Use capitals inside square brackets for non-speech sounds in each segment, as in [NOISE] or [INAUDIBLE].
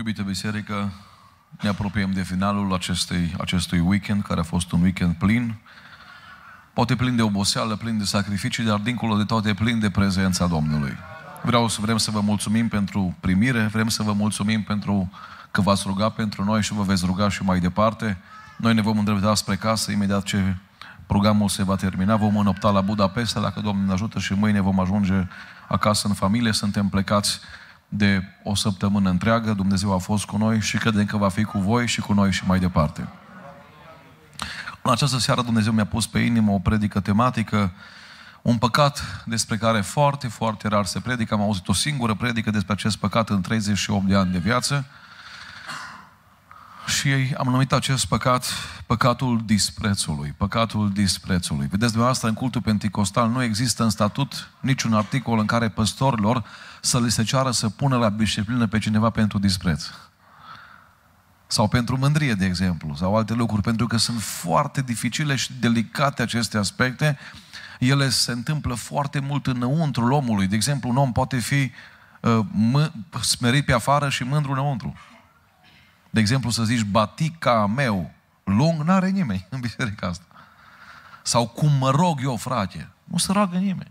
Iubită biserică, ne apropiem de finalul acestei, acestui weekend, care a fost un weekend plin, poate plin de oboseală, plin de sacrificii, dar dincolo de toate plin de prezența Domnului. Vreau să vrem să vă mulțumim pentru primire, vrem să vă mulțumim pentru că v-ați rugat pentru noi și vă veți ruga și mai departe. Noi ne vom îndrepta spre casă imediat ce programul se va termina. Vom înopta la Budapesta, dacă Domnul ne ajută și mâine vom ajunge acasă în familie. Suntem plecați de o săptămână întreagă. Dumnezeu a fost cu noi și credem că va fi cu voi și cu noi și mai departe. În această seară Dumnezeu mi-a pus pe inimă o predică tematică, un păcat despre care foarte, foarte rar se predică. Am auzit o singură predică despre acest păcat în 38 de ani de viață. Și am numit acest păcat păcatul disprețului, păcatul disprețului. Vedeți dumneavoastră, în cultul penticostal nu există în statut niciun articol în care păstorilor să li se ceară să pună la disciplină pe cineva pentru dispreț. Sau pentru mândrie, de exemplu, sau alte lucruri, pentru că sunt foarte dificile și delicate aceste aspecte. Ele se întâmplă foarte mult înăuntru omului. De exemplu, un om poate fi uh, m- smerit pe afară și mândru înăuntru. De exemplu, să zici, batica meu lung, n-are nimeni în biserica asta. Sau cum mă rog eu, frate. Nu se roagă nimeni.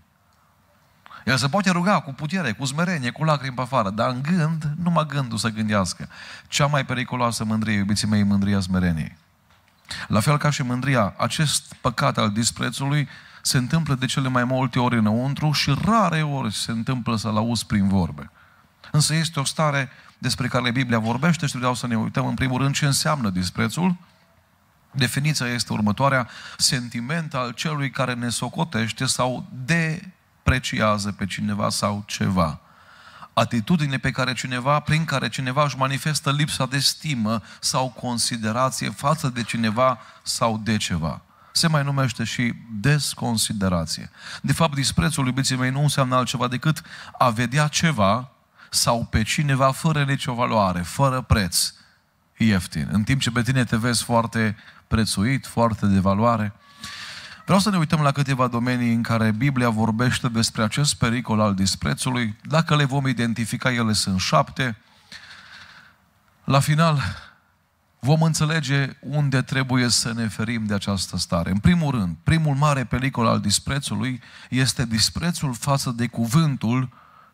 El se poate ruga cu putere, cu smerenie, cu lacrimi pe afară, dar în gând, numai gândul să gândească. Cea mai periculoasă mândrie, iubiții mei, mândria smereniei. La fel ca și mândria, acest păcat al disprețului se întâmplă de cele mai multe ori înăuntru și rare ori se întâmplă să-l auzi prin vorbe. Însă este o stare despre care Biblia vorbește și vreau să ne uităm în primul rând ce înseamnă disprețul. Definiția este următoarea, sentiment al celui care ne socotește sau de apreciază pe cineva sau ceva. Atitudine pe care cineva, prin care cineva își manifestă lipsa de stimă sau considerație față de cineva sau de ceva. Se mai numește și desconsiderație. De fapt, disprețul, iubiții mei, nu înseamnă altceva decât a vedea ceva sau pe cineva fără nicio valoare, fără preț, ieftin. În timp ce pe tine te vezi foarte prețuit, foarte de valoare, Vreau să ne uităm la câteva domenii în care Biblia vorbește despre acest pericol al disprețului. Dacă le vom identifica, ele sunt șapte. La final, vom înțelege unde trebuie să ne ferim de această stare. În primul rând, primul mare pericol al disprețului este disprețul față de cuvântul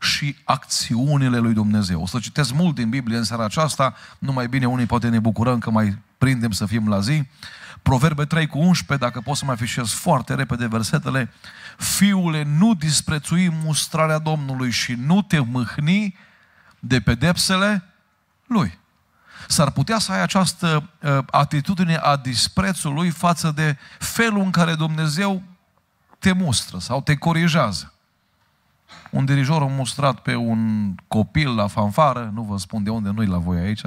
și acțiunile lui Dumnezeu. O să citesc mult din Biblie în seara aceasta, numai bine unii poate ne bucurăm că mai prindem să fim la zi. Proverbe 3 cu 11, dacă pot să mai afișez foarte repede versetele. Fiule, nu disprețui mustrarea Domnului și nu te mâhni de pedepsele Lui. S-ar putea să ai această uh, atitudine a disprețului față de felul în care Dumnezeu te mustră sau te corijează un dirijor a mustrat pe un copil la fanfară, nu vă spun de unde, nu-i la voi aici,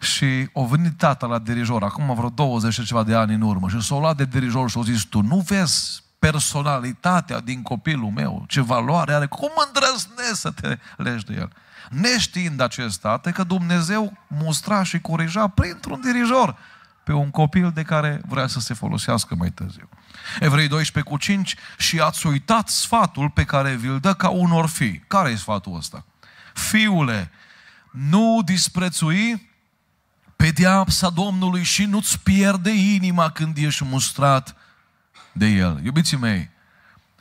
și o venit tata la dirijor, acum vreo 20 și ceva de ani în urmă, și s-o luat de dirijor și a zis, tu nu vezi personalitatea din copilul meu, ce valoare are, cum îndrăznesc să te legi de el? Neștiind acest tată că Dumnezeu mustra și corija printr-un dirijor pe un copil de care vrea să se folosească mai târziu. Evrei 12 cu 5 și ați uitat sfatul pe care vi-l dă ca unor fi. Care e sfatul ăsta? Fiule, nu disprețui pediapsa Domnului și nu-ți pierde inima când ești mustrat de el. Iubiții mei,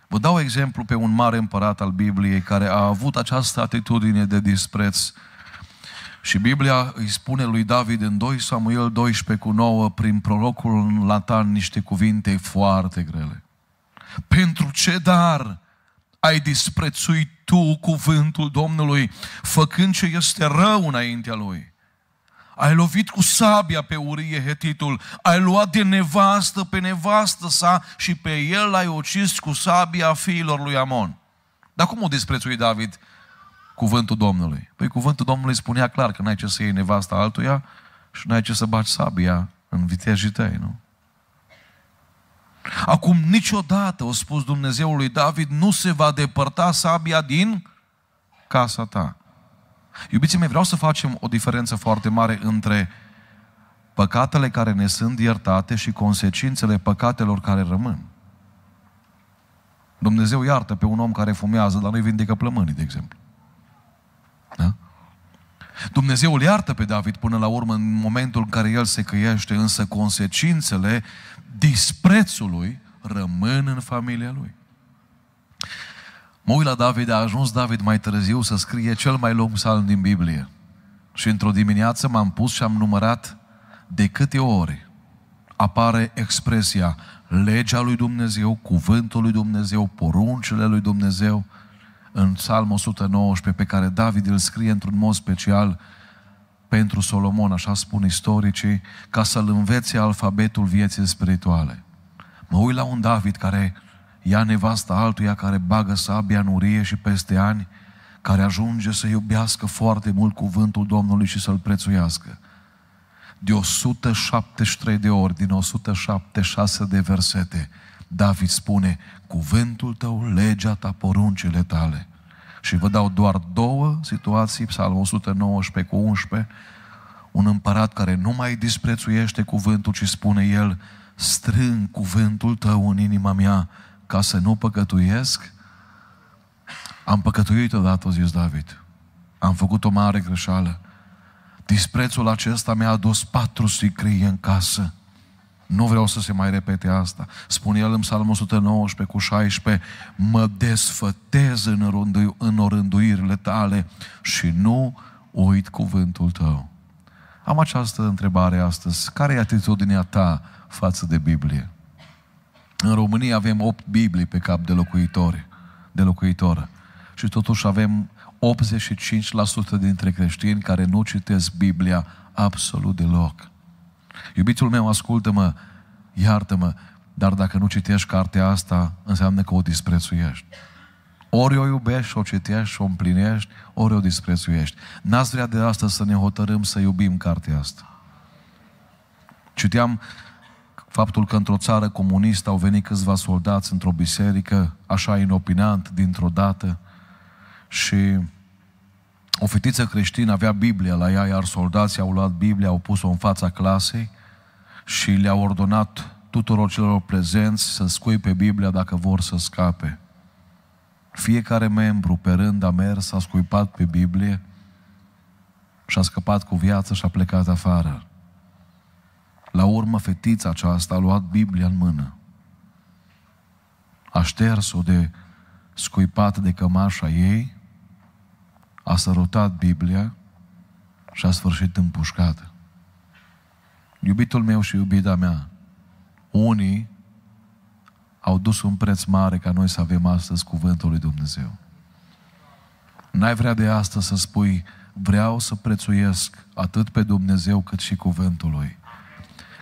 vă dau exemplu pe un mare împărat al Bibliei care a avut această atitudine de dispreț și Biblia îi spune lui David în 2 Samuel 12 cu 9, prin prorocul Latan, niște cuvinte foarte grele. Pentru ce dar ai disprețuit tu cuvântul Domnului, făcând ce este rău înaintea lui? Ai lovit cu sabia pe Urie Hetitul, ai luat de nevastă pe nevastă sa și pe el ai ucis cu sabia fiilor lui Amon. Dar cum o disprețui David? cuvântul Domnului. Păi cuvântul Domnului spunea clar că n-ai ce să iei nevasta altuia și n-ai ce să baci sabia în viteajii tăi, nu? Acum niciodată, o spus Dumnezeul lui David, nu se va depărta sabia din casa ta. Iubiții mei, vreau să facem o diferență foarte mare între păcatele care ne sunt iertate și consecințele păcatelor care rămân. Dumnezeu iartă pe un om care fumează, dar nu-i vindecă plămânii, de exemplu. Da? Dumnezeu îl iartă pe David până la urmă în momentul în care el se căiește, însă consecințele disprețului rămân în familia lui. Mă uit la David, a ajuns David mai târziu să scrie cel mai lung psalm din Biblie. Și într-o dimineață m-am pus și am numărat de câte ori apare expresia legea lui Dumnezeu, cuvântul lui Dumnezeu, poruncile lui Dumnezeu, în Psalm 119 pe care David îl scrie într-un mod special pentru Solomon, așa spun istoricii, ca să-l învețe alfabetul vieții spirituale. Mă uit la un David care ia nevasta altuia, care bagă sabia în urie și peste ani, care ajunge să iubească foarte mult cuvântul Domnului și să-l prețuiască. De 173 de ori, din 176 de versete, David spune, cuvântul tău, legea ta, poruncile tale. Și vă dau doar două situații, psalmul 119 cu 11, un împărat care nu mai disprețuiește cuvântul, ci spune el, strâng cuvântul tău în inima mea ca să nu păcătuiesc. Am păcătuit odată, zis David. Am făcut o mare greșeală. Disprețul acesta mi-a adus patru sicrie în casă. Nu vreau să se mai repete asta. Spune el în Psalmul 119 cu 16, mă desfătez în, rându- în orânduirile tale și nu uit cuvântul tău. Am această întrebare astăzi. Care e atitudinea ta față de Biblie? În România avem 8 Biblii pe cap de locuitori, de locuitoră. Și totuși avem 85% dintre creștini care nu citesc Biblia absolut deloc. Iubitul meu, ascultă-mă, iartă-mă, dar dacă nu citești cartea asta, înseamnă că o disprețuiești. Ori o iubești, o citești, o împlinești, ori o disprețuiești. N-ați vrea de asta să ne hotărâm să iubim cartea asta. Citeam faptul că într-o țară comunistă au venit câțiva soldați într-o biserică, așa inopinant, dintr-o dată, și o fetiță creștină avea Biblia la ea, iar soldații au luat Biblia, au pus-o în fața clasei și le-a ordonat tuturor celor prezenți să pe Biblia dacă vor să scape. Fiecare membru pe rând a mers, a scuipat pe Biblie și a scăpat cu viață și a plecat afară. La urmă, fetița aceasta a luat Biblia în mână. A șters-o de scuipat de cămașa ei, a sărutat Biblia și a sfârșit împușcată. Iubitul meu și iubita mea, unii au dus un preț mare ca noi să avem astăzi cuvântul lui Dumnezeu. N-ai vrea de asta să spui, vreau să prețuiesc atât pe Dumnezeu cât și cuvântul lui.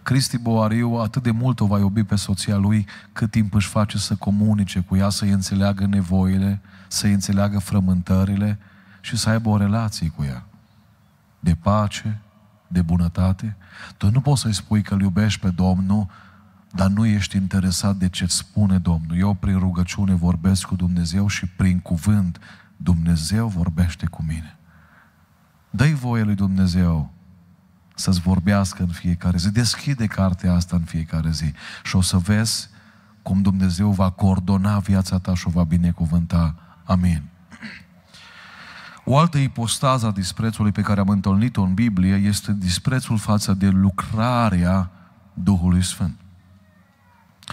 Cristi Boariu atât de mult o va iubi pe soția lui cât timp își face să comunice cu ea, să-i înțeleagă nevoile, să-i înțeleagă frământările și să aibă o relație cu ea. De pace, de bunătate? Tu nu poți să-i spui că îl iubești pe Domnul, dar nu ești interesat de ce spune Domnul. Eu prin rugăciune vorbesc cu Dumnezeu și prin cuvânt Dumnezeu vorbește cu mine. Dă-i voie lui Dumnezeu să-ți vorbească în fiecare zi. Deschide cartea asta în fiecare zi și o să vezi cum Dumnezeu va coordona viața ta și o va binecuvânta. Amin. O altă ipostază a disprețului pe care am întâlnit-o în Biblie este disprețul față de lucrarea Duhului Sfânt.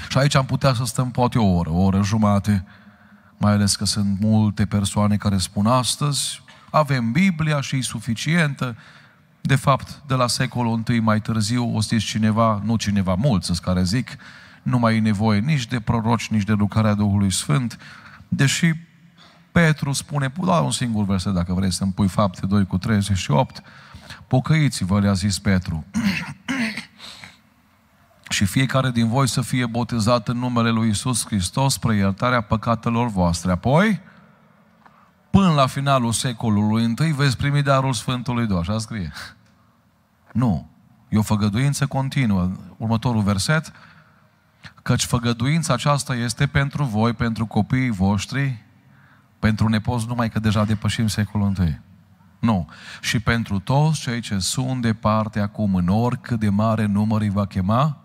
Și aici am putea să stăm poate o oră, o oră jumate, mai ales că sunt multe persoane care spun astăzi, avem Biblia și e suficientă. De fapt, de la secolul I mai târziu, o știți cineva, nu cineva, mulți care zic, nu mai e nevoie nici de proroci, nici de lucrarea Duhului Sfânt, deși Petru spune, da un singur verset dacă vrei să-mi pui fapte 2 cu 38, pocăiți-vă, le-a zis Petru. [CLEARS THROAT] și fiecare din voi să fie botezat în numele lui Isus Hristos spre iertarea păcatelor voastre. Apoi, până la finalul secolului întâi, veți primi darul Sfântului Duh. Așa scrie. [LAUGHS] Nu. E o făgăduință continuă. Următorul verset. Căci făgăduința aceasta este pentru voi, pentru copiii voștri, pentru nepoți numai că deja depășim secolul întâi. Nu. Și pentru toți cei ce sunt departe acum, în oricât de mare număr îi va chema,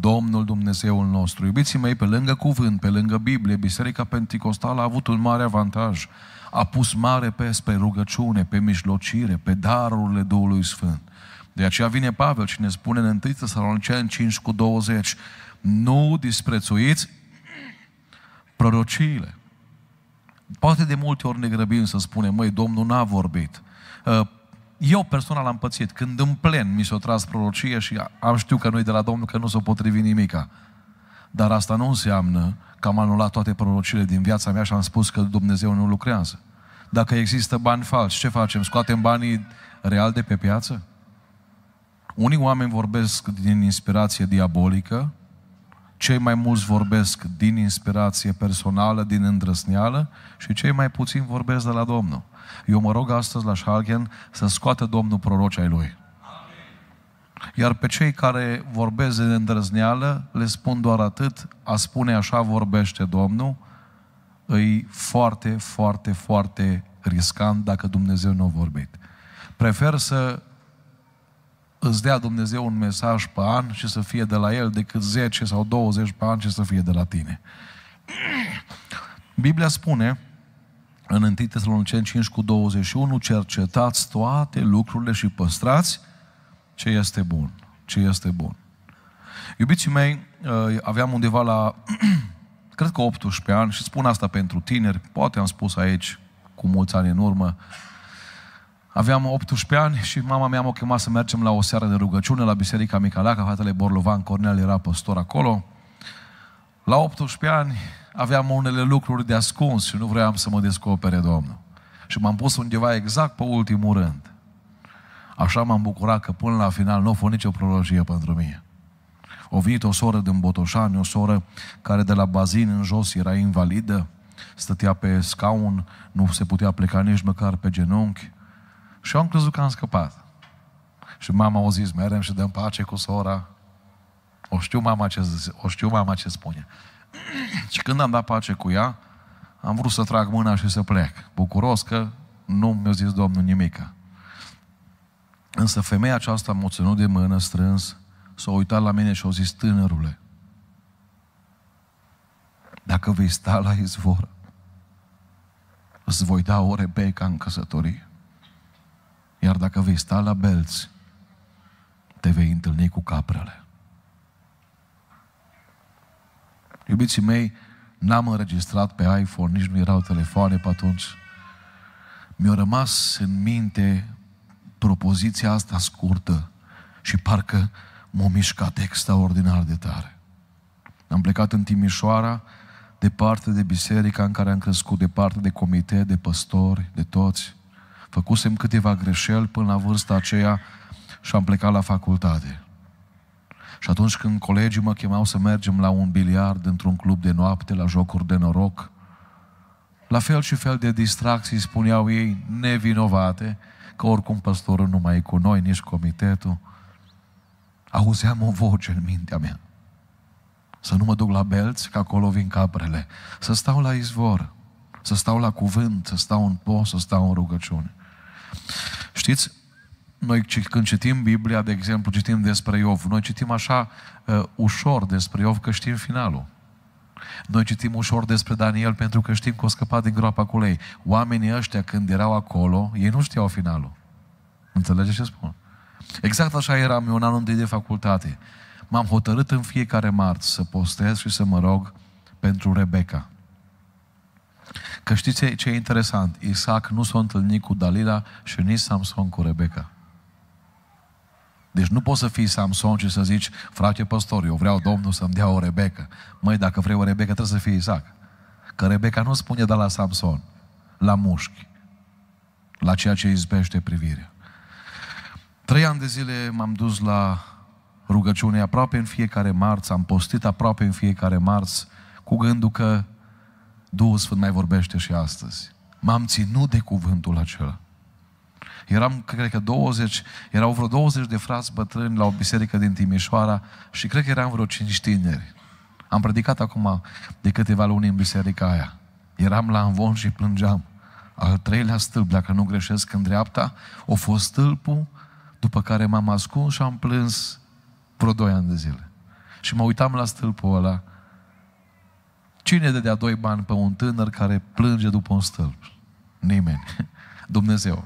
Domnul Dumnezeul nostru. Iubiții mei, pe lângă cuvânt, pe lângă Biblie, Biserica Pentecostală a avut un mare avantaj. A pus mare pes pe rugăciune, pe mijlocire, pe darurile Duhului Sfânt. De aceea vine Pavel și ne spune în 1 în 5 cu 20, nu disprețuiți prorociile. Poate de multe ori ne grăbim să spunem, măi, Domnul n-a vorbit. Uh, eu personal am pățit, când în plen mi s a tras prorocie și am știut că noi de la Domnul că nu s-o potrivi nimica. Dar asta nu înseamnă că am anulat toate prorocile din viața mea și am spus că Dumnezeu nu lucrează. Dacă există bani falsi, ce facem? Scoatem banii real de pe piață? Unii oameni vorbesc din inspirație diabolică, cei mai mulți vorbesc din inspirație personală, din îndrăsneală și cei mai puțini vorbesc de la Domnul. Eu mă rog astăzi la Schalken să scoată Domnul proroci ai Lui. Iar pe cei care vorbesc din îndrăzneală, le spun doar atât, a spune așa vorbește Domnul, îi foarte, foarte, foarte riscant dacă Dumnezeu nu a vorbit. Prefer să îți dea Dumnezeu un mesaj pe an și să fie de la el, decât 10 sau 20 pe an și să fie de la tine. Biblia spune în 1 Tesalonicen 5 cu 21, cercetați toate lucrurile și păstrați ce este bun. Ce este bun. Iubiții mei, eh, aveam undeva la, [CLEARS THROAT] cred că 18 ani și spun asta pentru tineri, poate am spus aici cu mulți ani în urmă, Aveam 18 ani și mama mea m-a chemat să mergem la o seară de rugăciune la Biserica Micalaca, fratele Borlovan Cornel era păstor acolo. La 18 ani aveam unele lucruri de ascuns și nu vreau să mă descopere Domnul. Și m-am pus undeva exact pe ultimul rând. Așa m-am bucurat că până la final nu a fost nicio prologie pentru mine. O venit o soră din Botoșani, o soră care de la bazin în jos era invalidă, stătea pe scaun, nu se putea pleca nici măcar pe genunchi, și eu am crezut că am scăpat. Și mama o zis, merem și dăm pace cu sora. O știu mama ce, o știu mama ce spune. [CLEARS THROAT] și când am dat pace cu ea, am vrut să trag mâna și să plec. Bucuros că nu mi-a zis Domnul nimica. Însă femeia aceasta m-a ținut de mână strâns, s-a uitat la mine și a zis, tânărule, dacă vei sta la izvor, îți voi da o Rebecca în căsătorie. Iar dacă vei sta la belți, te vei întâlni cu caprele. Iubiții mei, n-am înregistrat pe iPhone, nici nu erau telefoane pe atunci. Mi-a rămas în minte propoziția asta scurtă și parcă m-a mișcat extraordinar de tare. Am plecat în Timișoara, departe de biserica în care am crescut, departe de comitet, de păstori, de toți. Făcusem câteva greșeli până la vârsta aceea și am plecat la facultate. Și atunci când colegii mă chemau să mergem la un biliard într-un club de noapte, la jocuri de noroc, la fel și fel de distracții spuneau ei nevinovate, că oricum păstorul nu mai e cu noi, nici comitetul. Auzeam o voce în mintea mea. Să nu mă duc la belți, că acolo vin caprele. Să stau la izvor, să stau la cuvânt, să stau în post, să stau în rugăciune. Știți, noi când citim Biblia, de exemplu, citim despre Iov, noi citim așa uh, ușor despre Iov că știm finalul. Noi citim ușor despre Daniel pentru că știm că o scăpat din groapa cu lei. Oamenii ăștia când erau acolo, ei nu știau finalul. Înțelegeți ce spun? Exact așa eram eu în anul de facultate. M-am hotărât în fiecare marți să postez și să mă rog pentru Rebecca. Că știți ce e interesant? Isaac nu s-a întâlnit cu Dalila și nici Samson cu Rebecca. Deci nu poți să fii Samson și să zici, frate păstor, eu vreau Domnul să-mi dea o Rebecca. Măi, dacă vrei o Rebecca, trebuie să fii Isaac. Că Rebecca nu spune de la Samson, la mușchi, la ceea ce izbește privirea. Trei ani de zile m-am dus la rugăciune aproape în fiecare marți, am postit aproape în fiecare marți, cu gândul că Duhul Sfânt mai vorbește și astăzi. M-am ținut de cuvântul acela. Eram, cred că 20, erau vreo 20 de frați bătrâni la o biserică din Timișoara și cred că eram vreo 5 tineri. Am predicat acum de câteva luni în biserica aia. Eram la învon și plângeam. Al treilea stâlp, dacă nu greșesc în dreapta, o fost stâlpul, după care m-am ascuns și am plâns vreo 2 ani de zile. Și mă uitam la stâlpul ăla Cine dădea doi bani pe un tânăr care plânge după un stâlp? Nimeni. Dumnezeu.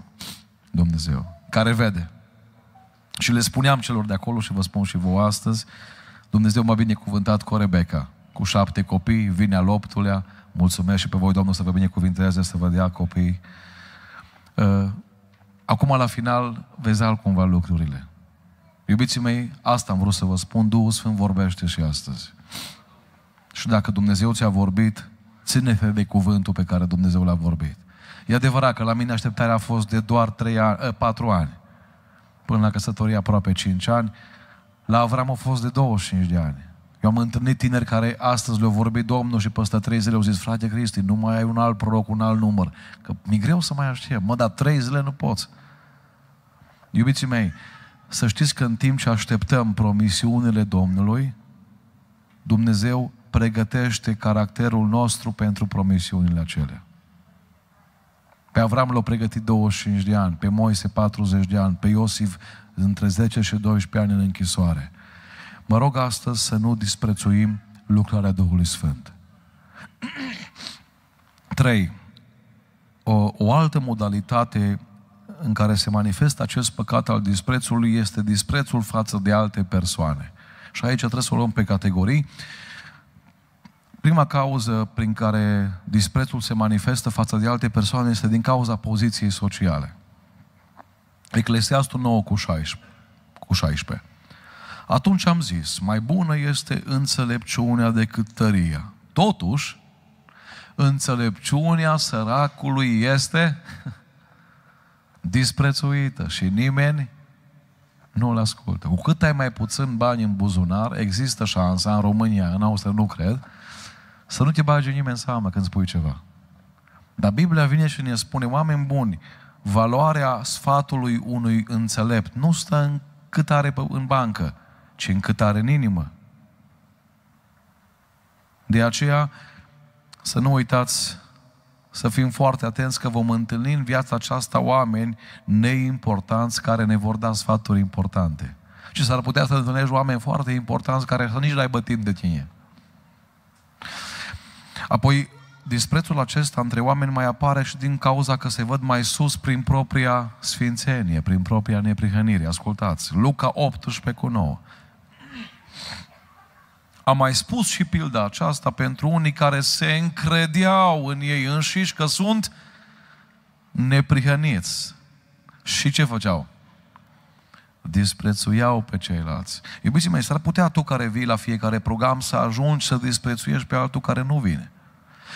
Dumnezeu. Care vede. Și le spuneam celor de acolo și vă spun și vouă astăzi, Dumnezeu m-a binecuvântat cu Rebecca, cu șapte copii, vine al optulea, mulțumesc și pe voi, Domnul, să vă binecuvinteze, să vă dea copii. Uh, acum, la final, vezi altcumva lucrurile. Iubiții mei, asta am vrut să vă spun, Duhul Sfânt vorbește și astăzi. Și dacă Dumnezeu ți-a vorbit, ține fel de cuvântul pe care Dumnezeu l-a vorbit. E adevărat că la mine așteptarea a fost de doar 3 ani, 4 eh, ani, până la căsătorie aproape 5 ani. La Avram a fost de 25 de ani. Eu am întâlnit tineri care astăzi le-au vorbit Domnul și peste trei zile au zis, frate Cristi, nu mai ai un alt proroc, un alt număr. Că mi-e greu să mai aștept. Mă, dar trei zile nu poți. Iubiții mei, să știți că în timp ce așteptăm promisiunile Domnului, Dumnezeu pregătește caracterul nostru pentru promisiunile acelea. Pe Avram l-a pregătit 25 de ani, pe Moise 40 de ani, pe Iosif între 10 și 12 ani în închisoare. Mă rog astăzi să nu disprețuim lucrarea Duhului Sfânt. 3. [CLEARS THROAT] O, o altă modalitate în care se manifestă acest păcat al disprețului este disprețul față de alte persoane. Și aici trebuie să o luăm pe categorii. Prima cauză prin care disprețul se manifestă față de alte persoane este din cauza poziției sociale. Eclesiastul 9 cu 16. Cu 16. Atunci am zis, mai bună este înțelepciunea decât tăria. Totuși, înțelepciunea săracului este [LAUGHS] disprețuită și nimeni nu îl ascultă. Cu cât ai mai puțin bani în buzunar, există șansa, în România, în Austria nu cred, să nu te bage nimeni în seamă când spui ceva. Dar Biblia vine și ne spune, oameni buni, valoarea sfatului unui înțelept nu stă în cât are în bancă, ci în cât are în inimă. De aceea, să nu uitați să fim foarte atenți că vom întâlni în viața aceasta oameni neimportanți care ne vor da sfaturi importante. Și s-ar putea să întâlnești oameni foarte importanți care să nici n-ai bătit de tine. Apoi, disprețul acesta între oameni mai apare și din cauza că se văd mai sus prin propria sfințenie, prin propria neprihănire. Ascultați, Luca 18 cu 9. Am mai spus și pilda aceasta pentru unii care se încredeau în ei înșiși că sunt neprihăniți. Și ce făceau? Disprețuiau pe ceilalți. Iubiții mei, s-ar putea tu care vii la fiecare program să ajungi să disprețuiești pe altul care nu vine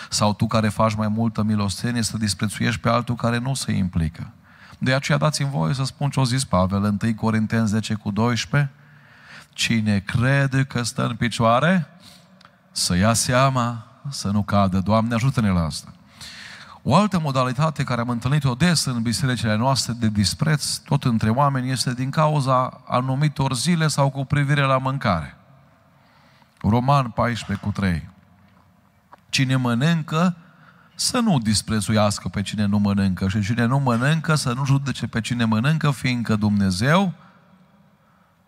sau tu care faci mai multă milostenie să disprețuiești pe altul care nu se implică. De aceea dați-mi voie să spun ce o zis Pavel, 1 Corinteni 10 cu 12, cine crede că stă în picioare, să ia seama, să nu cadă. Doamne, ajută-ne la asta. O altă modalitate care am întâlnit-o des în bisericile noastre de dispreț, tot între oameni, este din cauza anumitor zile sau cu privire la mâncare. Roman 14 cu 3. Cine mănâncă, să nu disprețuiască pe cine nu mănâncă și cine nu mănâncă să nu judece pe cine mănâncă, fiindcă Dumnezeu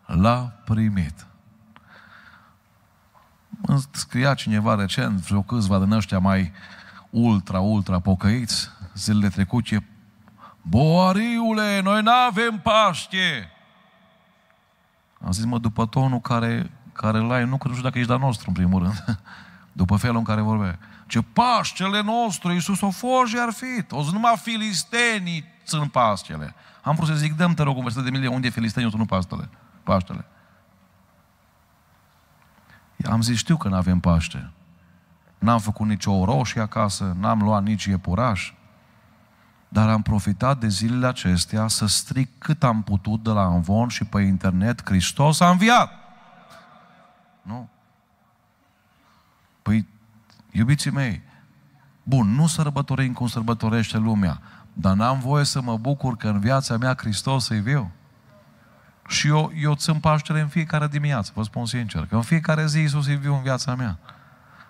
l-a primit. Îmi scria cineva recent, vreo câțiva din ăștia mai ultra, ultra pocăiți, zilele trecute, Boariule, noi nu avem Paște! Am zis, mă, după tonul care, care l-ai, nu, nu știu dacă ești la nostru, în primul rând. [LAUGHS] După felul în care vorbea. Ce Paștele nostru, Iisus o fost ar fi. O să numai filistenii sunt Paștele. Am vrut să zic, dăm te rog un de milie, unde e filistenii, nu Paștele. Paștele. Am zis, știu că nu avem Paște. N-am făcut nicio roșie acasă, n-am luat nici iepuraș, dar am profitat de zilele acestea să stric cât am putut de la Anvon și pe internet, Hristos a înviat! Nu? Păi, iubiții mei, bun, nu sărbătorim cum sărbătorește lumea, dar n-am voie să mă bucur că în viața mea Hristos e viu. Și eu, eu țin Paștele în fiecare dimineață, vă spun sincer, că în fiecare zi Iisus e viu în viața mea.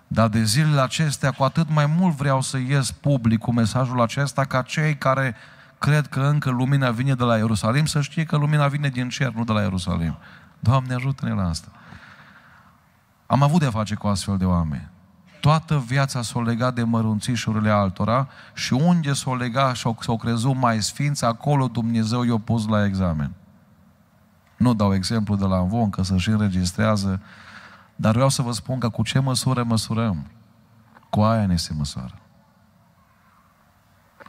Dar de zilele acestea, cu atât mai mult vreau să ies public cu mesajul acesta ca cei care cred că încă lumina vine de la Ierusalim, să știe că lumina vine din cer, nu de la Ierusalim. Doamne, ajută-ne la asta. Am avut de-a face cu astfel de oameni. Toată viața s-o lega de mărunțișurile altora și unde s-o lega și s-o crezut mai sfinți, acolo Dumnezeu i-a pus la examen. Nu dau exemplu de la învon, că să-și înregistrează, dar vreau să vă spun că cu ce măsură măsurăm, cu aia ne se măsoară.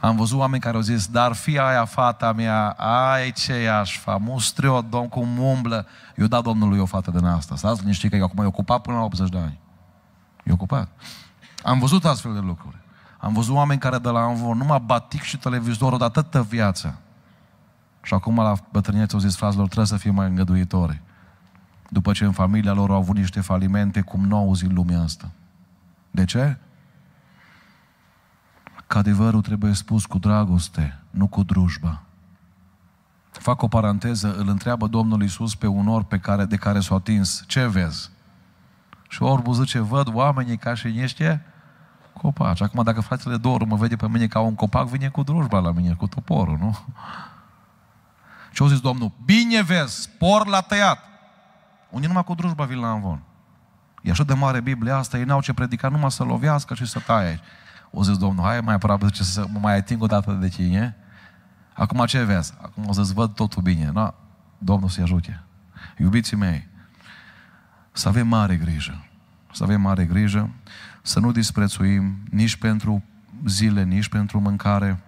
Am văzut oameni care au zis, dar fi aia fata mea, ai ce aș fa, mustriot, domn, cum umblă. Eu da Domnului o fată din asta. Stați liniștit că e acum e ocupat până la 80 de ani. E ocupat. Am văzut astfel de lucruri. Am văzut oameni care de la Anvon numai batic și televizorul de atâtă viață. Și acum la bătrâniețe au zis fraților, trebuie să fim mai îngăduitori. După ce în familia lor au avut niște falimente, cum nu au auzit lumea asta. De ce? că adevărul trebuie spus cu dragoste, nu cu drujba. Fac o paranteză, îl întreabă Domnul Iisus pe un orb pe care, de care s-a atins, ce vezi? Și orbul zice, văd oamenii ca și niște copaci. Acum, dacă fratele Doru mă vede pe mine ca un copac, vine cu drujba la mine, cu toporul, nu? Și au zis Domnul, bine vezi, Por la tăiat. Unii numai cu drujba vin la amvon. E așa de mare Biblia asta, ei n-au ce predica, numai să lovească și să taie. O zis Domnul, hai mai aproape, zice, să mă mai ating o dată de tine. Acum ce vezi? Acum o să-ți văd totul bine. No? Domnul să-i ajute. Iubiții mei, să avem mare grijă. Să avem mare grijă, să nu disprețuim nici pentru zile, nici pentru mâncare.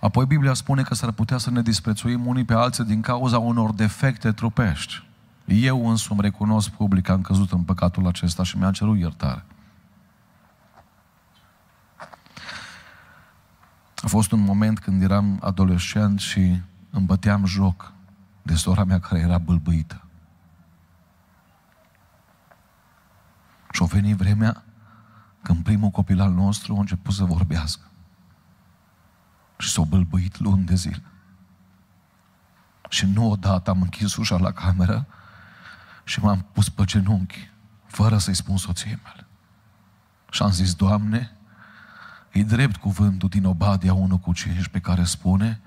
Apoi Biblia spune că s-ar putea să ne disprețuim unii pe alții din cauza unor defecte trupești. Eu însumi recunosc public că am căzut în păcatul acesta și mi-am cerut iertare. A fost un moment când eram adolescent și îmi băteam joc de sora mea care era bâlbâită. Și-o venit vremea când primul copil al nostru a început să vorbească. Și s-a bâlbâit luni de zile. Și nu odată am închis ușa la cameră și m-am pus pe genunchi, fără să-i spun soției mele. Și am zis, Doamne, E drept cuvântul din Obadia 1 cu 5 pe care spune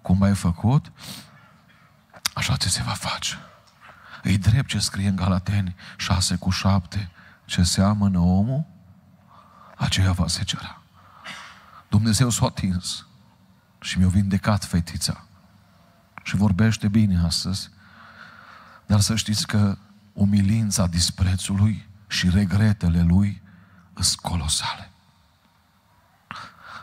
cum ai făcut, așa ți se va face. E drept ce scrie în Galateni 6 cu 7, ce seamănă omul, aceea va se cera. Dumnezeu s-a atins și mi-a vindecat fetița. Și vorbește bine astăzi, dar să știți că umilința disprețului și regretele lui sunt colosale.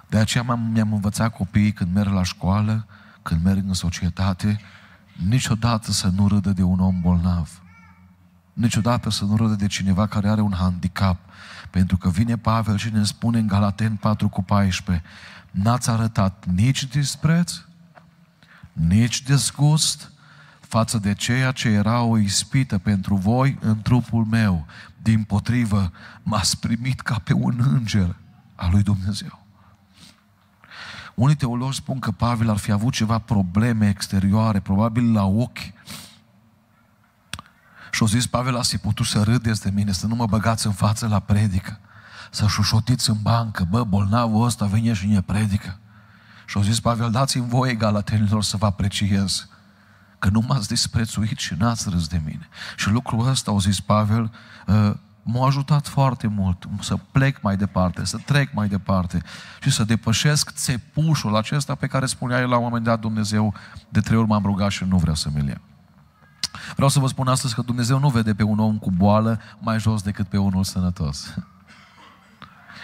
De aceea am mi-am învățat copiii când merg la școală, când merg în societate, niciodată să nu râdă de un om bolnav. Niciodată să nu râdă de cineva care are un handicap. Pentru că vine Pavel și ne spune în Galaten 4 cu 14, n-ați arătat nici dispreț, nici disgust față de ceea ce era o ispită pentru voi în trupul meu. Din potrivă, m-ați primit ca pe un înger al lui Dumnezeu. Unii teologi spun că Pavel ar fi avut ceva probleme exterioare, probabil la ochi. Și-o zis, Pavel, ați putut să râdeți de mine, să nu mă băgați în față la predică, să șușotiți în bancă, bă, bolnavul ăsta vine și ne predică. Și-o zis, Pavel, dați-mi voie galatenilor să vă apreciez, că nu m-ați disprețuit și n-ați râs de mine. Și lucrul ăsta, au zis Pavel, ă, m-a ajutat foarte mult să plec mai departe, să trec mai departe și să depășesc țepușul acesta pe care spunea el la un moment dat Dumnezeu, de trei ori m-am rugat și nu vrea să mi Vreau să vă spun astăzi că Dumnezeu nu vede pe un om cu boală mai jos decât pe unul sănătos.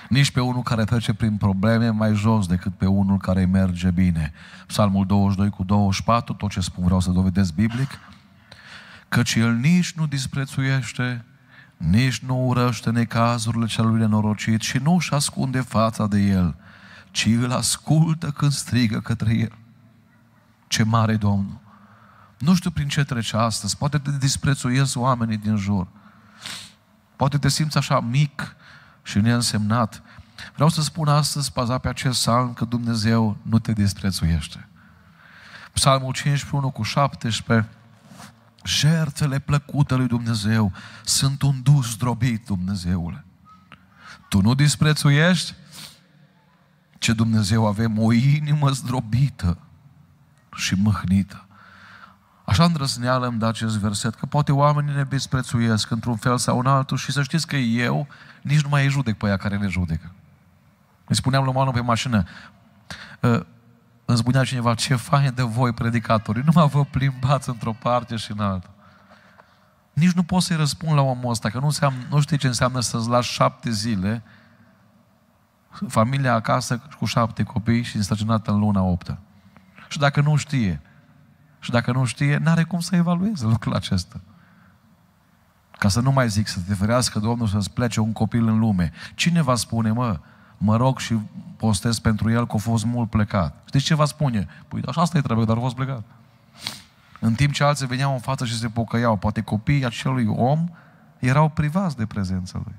Nici pe unul care trece prin probleme mai jos decât pe unul care merge bine. Psalmul 22 cu 24, tot ce spun vreau să dovedesc biblic, căci el nici nu disprețuiește nici nu urăște necazurile celui nenorocit și nu își ascunde fața de el, ci îl ascultă când strigă către el. Ce mare Domnul! Nu știu prin ce trece astăzi, poate te disprețuiesc oamenii din jur, poate te simți așa mic și neînsemnat. Vreau să spun astăzi, paza pe acest salm, că Dumnezeu nu te disprețuiește. Psalmul 15, 1 cu 17, Jertfele plăcute lui Dumnezeu sunt un dus zdrobit, Dumnezeule. Tu nu disprețuiești? Ce Dumnezeu avem o inimă zdrobită și mâhnită. Așa îndrăzneală îmi da acest verset, că poate oamenii ne disprețuiesc într-un fel sau în altul și să știți că eu nici nu mai judec pe aia care ne judecă. Îi spuneam lui Manu pe mașină, ă, îmi spunea cineva, ce fain de voi, predicatori, nu mă vă plimbați într-o parte și în alta. Nici nu pot să-i răspund la omul ăsta, că nu, înseamnă, nu știi ce înseamnă să-ți lași șapte zile familia acasă cu șapte copii și înstăcinată în luna optă. Și dacă nu știe, și dacă nu știe, n-are cum să evalueze lucrul acesta. Ca să nu mai zic, să te ferească Domnul să-ți plece un copil în lume. Cine va spune, mă, mă rog și postez pentru el că a fost mult plecat. Știți ce va spune? Păi așa da, asta e treaba, dar a fost plecat. În timp ce alții veneau în față și se pocăiau, poate copiii acelui om erau privați de prezența lui.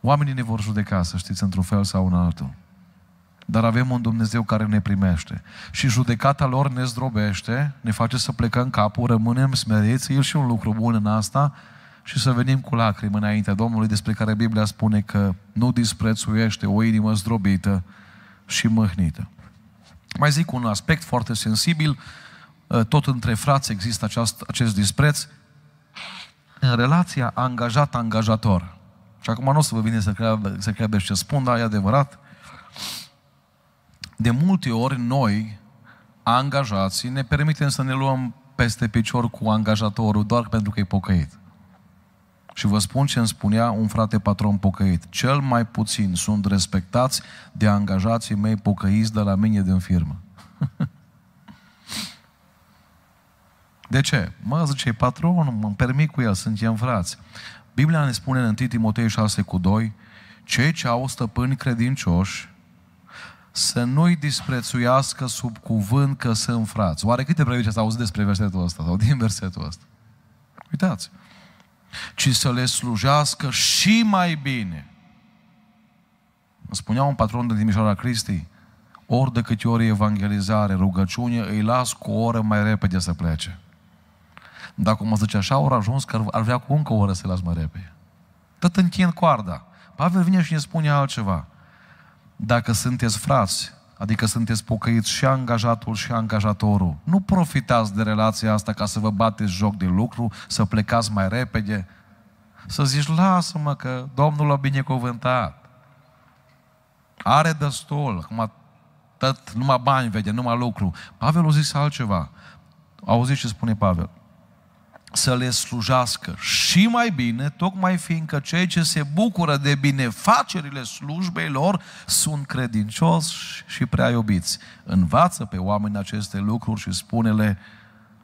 Oamenii ne vor judeca, să știți, într-un fel sau în altul. Dar avem un Dumnezeu care ne primește. Și judecata lor ne zdrobește, ne face să plecăm capul, rămânem smeriți. e și un lucru bun în asta, și să venim cu lacrimi înaintea Domnului, despre care Biblia spune că nu disprețuiește o inimă zdrobită și mâhnită. Mai zic un aspect foarte sensibil, eh, tot între frați există aceast, acest dispreț, în relația angajat-angajator. Și acum nu o să vă vine să, crede, să credeți ce spun, dar e adevărat. De multe ori noi, angajații, ne permitem să ne luăm peste picior cu angajatorul doar pentru că e pocăit. Și vă spun ce îmi spunea un frate patron pocăit. Cel mai puțin sunt respectați de angajații mei pocăiți de la mine din firmă. [LAUGHS] De ce? Mă, zice, patron, mă permit cu el, suntem frați. Biblia ne spune în 1 Timotei 6 cu 2, cei ce au stăpâni credincioși, să nu-i disprețuiască sub cuvânt că sunt frați. Oare câte predici ați auzit despre versetul ăsta sau din versetul ăsta? Uitați! ci să le slujească și mai bine. Îmi spunea un patron din Timișoara Cristi, ori de câte ori evangelizare, rugăciune, îi las cu o oră mai repede să plece. Dacă mă zice așa, ori ajuns că ar vrea cu încă o oră să-i las mai repede. Tot întind coarda. Pavel vine și ne spune altceva. Dacă sunteți frați, Adică sunteți pocăiți și angajatul și angajatorul. Nu profitați de relația asta ca să vă bateți joc de lucru, să plecați mai repede, să zici, lasă-mă că Domnul a binecuvântat. Are destul, acum tot, numai bani vede, numai lucru. Pavel a zis altceva. Auziți ce spune Pavel să le slujească și mai bine, tocmai fiindcă cei ce se bucură de binefacerile slujbei lor sunt credincioși și prea iubiți. Învață pe oameni aceste lucruri și spune-le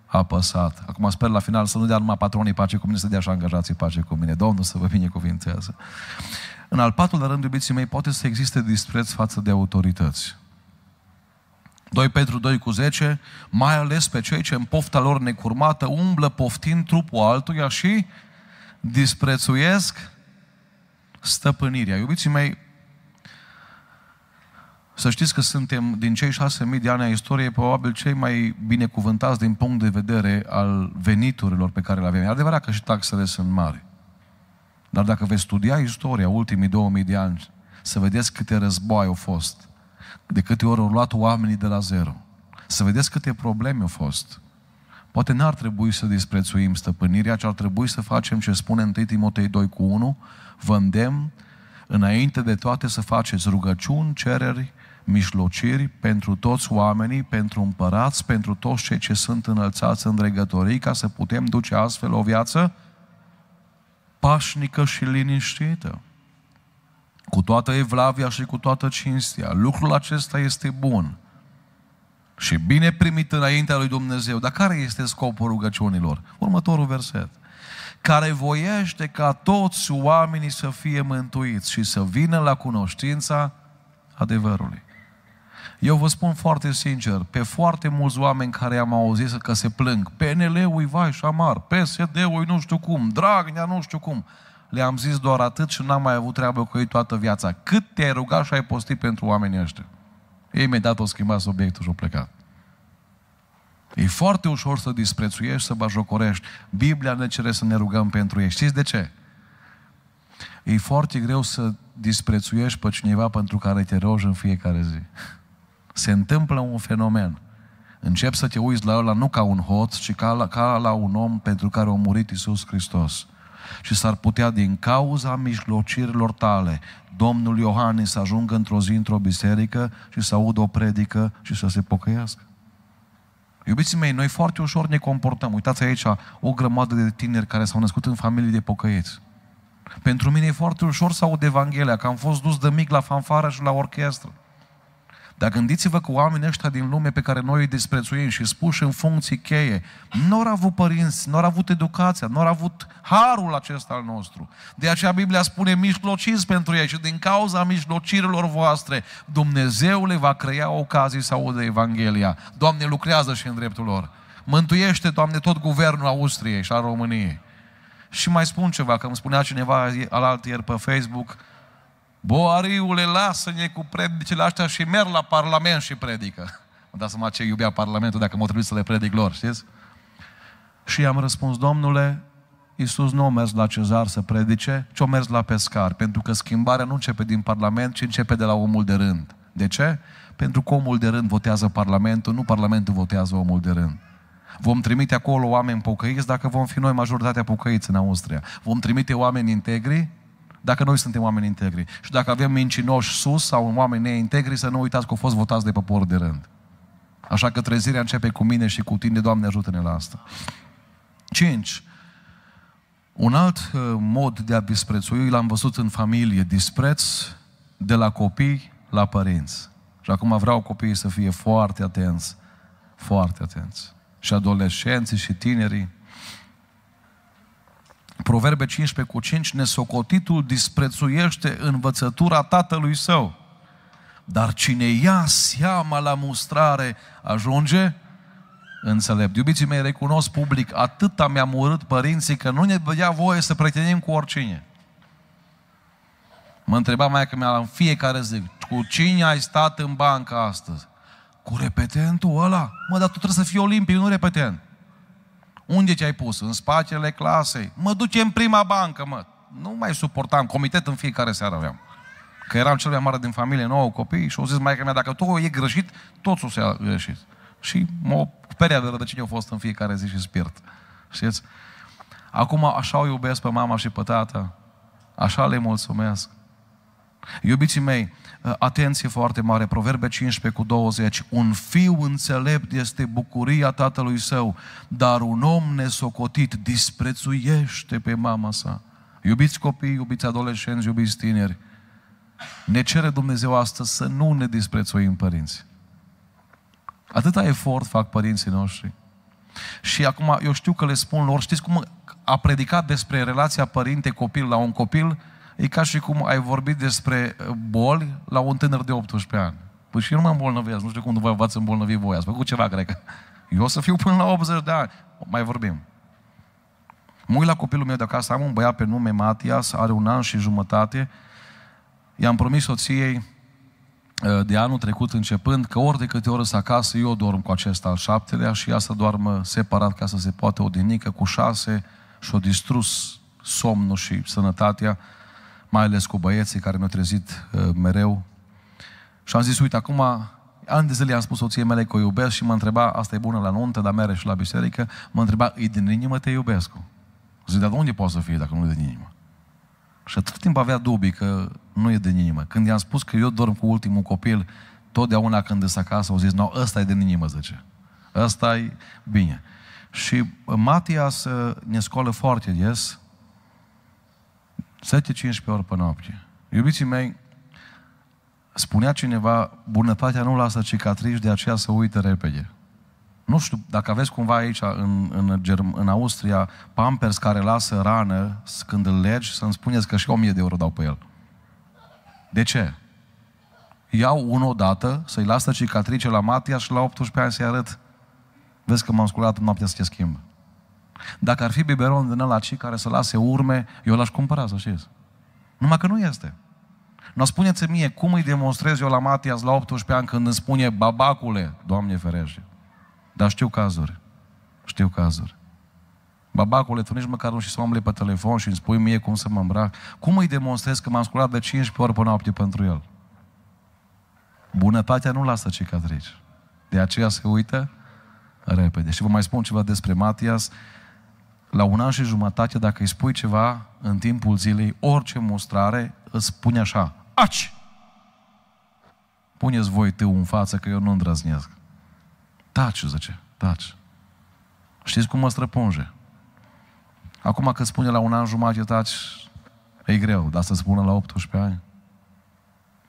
apăsat. Acum sper la final să nu dea numai patronii pace cu mine, să dea și angajații pace cu mine. Domnul să vă binecuvintează. În al patrulea rând, iubiții mei, poate să existe dispreț față de autorități. 2 Petru 2 cu 10, mai ales pe cei ce în pofta lor necurmată umblă poftind trupul altuia și disprețuiesc stăpânirea. Iubiții mei, să știți că suntem din cei șase mii de ani a istoriei probabil cei mai binecuvântați din punct de vedere al veniturilor pe care le avem. E adevărat că și taxele sunt mari. Dar dacă veți studia istoria ultimii 2000 de ani, să vedeți câte războaie au fost, de câte ori au luat oamenii de la zero. Să vedeți câte probleme au fost. Poate n-ar trebui să disprețuim stăpânirea, ci ar trebui să facem ce spune 1 Timotei 2 cu 1, vă îndemn înainte de toate să faceți rugăciuni, cereri, mijlociri pentru toți oamenii, pentru împărați, pentru toți cei ce sunt înălțați în dregătorii, ca să putem duce astfel o viață pașnică și liniștită cu toată evlavia și cu toată cinstia. Lucrul acesta este bun și bine primit înaintea lui Dumnezeu. Dar care este scopul rugăciunilor? Următorul verset. Care voiește ca toți oamenii să fie mântuiți și să vină la cunoștința adevărului. Eu vă spun foarte sincer, pe foarte mulți oameni care am auzit că se plâng, PNL-ul vai și amar, PSD-ul nu știu cum, Dragnea nu știu cum, le-am zis doar atât și n-am mai avut treabă cu ei toată viața. Cât te-ai rugat și ai postit pentru oamenii ăștia? Ei imediat o schimbat subiectul și au plecat. E foarte ușor să disprețuiești, să bajocorești. Biblia ne cere să ne rugăm pentru ei. Știți de ce? E foarte greu să disprețuiești pe cineva pentru care te rogi în fiecare zi. Se întâmplă un fenomen. Încep să te uiți la ăla nu ca un hoț, ci ca la, ca la un om pentru care a murit Isus Hristos și s-ar putea din cauza mijlocirilor tale Domnul Iohannis să ajungă într-o zi într-o biserică și să audă o predică și să se pocăiască. Iubiții mei, noi foarte ușor ne comportăm. Uitați aici o grămadă de tineri care s-au născut în familii de pocăieți. Pentru mine e foarte ușor să aud Evanghelia, că am fost dus de mic la fanfară și la orchestră. Dar gândiți-vă că oamenii ăștia din lume pe care noi îi desprețuim și spuși în funcții cheie, nu au avut părinți, nu au avut educația, nu au avut harul acesta al nostru. De aceea Biblia spune mijlociți pentru ei și din cauza mijlocirilor voastre Dumnezeu le va crea ocazii să audă Evanghelia. Doamne, lucrează și în dreptul lor. Mântuiește, Doamne, tot guvernul Austriei și al României. Și mai spun ceva, că îmi spunea cineva alaltă ieri pe Facebook, Boariule, lasă-ne cu predicile astea și merg la Parlament și predică. [LAUGHS] Mă dați seama ce iubea Parlamentul dacă mă trebuie să le predic lor, știți? Și am răspuns, Domnule, Iisus nu a mers la cezar să predice, ci a mers la pescar, pentru că schimbarea nu începe din Parlament, ci începe de la omul de rând. De ce? Pentru că omul de rând votează Parlamentul, nu Parlamentul votează omul de rând. Vom trimite acolo oameni pocăiți dacă vom fi noi majoritatea pocăiți în Austria. Vom trimite oameni integri dacă noi suntem oameni integri. Și dacă avem mincinoși sus sau oameni neintegri, să nu uitați că au fost votați de popor de rând. Așa că trezirea începe cu mine și cu tine, Doamne ajută-ne la asta. 5. Un alt uh, mod de a disprețui l-am văzut în familie, dispreț de la copii la părinți. Și acum vreau copiii să fie foarte atenți, foarte atenți. Și adolescenții și tinerii Proverbe 15 cu 5, nesocotitul disprețuiește învățătura tatălui său, dar cine ia seama la mustrare ajunge înțelept. Iubiții mei, recunosc public, atâta mi-am urât părinții că nu ne dădea voie să pretenim cu oricine. Mă întreba mai că mi-a în fiecare zi, cu cine ai stat în bancă astăzi? Cu repetentul ăla? Mă, dar tu trebuie să fii olimpic, nu repetent. Unde ce ai pus? În spatele clasei. Mă duce în prima bancă, mă. Nu mai suportam. Comitet în fiecare seară aveam. Că eram cel mai mare din familie, nouă copii și au zis mai mea, dacă tu e greșit, tot o să ia greșit. Și mă speria de rădăcini au fost în fiecare zi și spirit. Știți? Acum așa o iubesc pe mama și pe tata. Așa le mulțumesc. Iubiții mei, Uh, atenție foarte mare, Proverbe 15 cu 20, un fiu înțelept este bucuria tatălui său, dar un om nesocotit disprețuiește pe mama sa. Iubiți copii, iubiți adolescenți, iubiți tineri, ne cere Dumnezeu astăzi să nu ne disprețuim părinți. Atâta efort fac părinții noștri. Și acum eu știu că le spun lor, știți cum a predicat despre relația părinte-copil la un copil? E ca și cum ai vorbit despre uh, boli la un tânăr de 18 ani. Păi și eu nu mă îmbolnăvesc, nu știu cum voi v-ați îmbolnăvit voi, ați făcut ceva, cred că. Eu o să fiu până la 80 de ani. Mai vorbim. Mă uit la copilul meu de acasă, am un băiat pe nume Matias, are un an și jumătate. I-am promis soției uh, de anul trecut începând că ori de câte ori să acasă, eu dorm cu acesta al șaptelea și ea să doarmă separat ca să se poată odinică cu șase și o distrus somnul și sănătatea mai ales cu băieții care mi-au trezit uh, mereu. Și am zis, uite, acum, ani de zile am spus soției mele că o iubesc și mă întreba, asta e bună la nuntă, dar mere și la biserică, mă întreba, e din inimă te iubesc? Zic, dar de unde poate să fie dacă nu e din inimă? Și tot timpul avea dubii că nu e din inimă. Când i-am spus că eu dorm cu ultimul copil, totdeauna când îs acasă, au zis, nu, no, ăsta e din inimă, zice. Ăsta e bine. Și Matias uh, ne scoală foarte des 7 15 ori pe noapte. Iubiții mei, spunea cineva, bunătatea nu lasă cicatrici, de aceea să uită repede. Nu știu, dacă aveți cumva aici în, în, în Austria pampers care lasă rană când îl legi, să-mi spuneți că și 1000 de euro dau pe el. De ce? Iau unul odată, să-i lasă cicatrice la Matia și la 18 ani să-i arăt. Vezi că m-am sculat noaptea să te schimb. Dacă ar fi biberon din ăla cei care să lase urme, eu l-aș cumpăra, să știți. Numai că nu este. Nu spuneți mie cum îi demonstrez eu la Matias la 18 ani când îmi spune babacule, Doamne ferește. Dar știu cazuri. Știu cazuri. Babacule, tu nici măcar nu și să mă pe telefon și îmi spui mie cum să mă îmbrac. Cum îi demonstrez că m-am sculat de 15 ori pe noapte pentru el? Bunătatea nu lasă cicatrici. De aceea se uită repede. Și vă mai spun ceva despre Matias la un an și jumătate, dacă îi spui ceva în timpul zilei, orice mustrare, îți spune așa, aci! Puneți voi tu în față că eu nu îndrăznesc. Taci, zice, taci. Știți cum mă străpunge? Acum că spune la un an jumătate taci, e greu, dar să spună la 18 ani.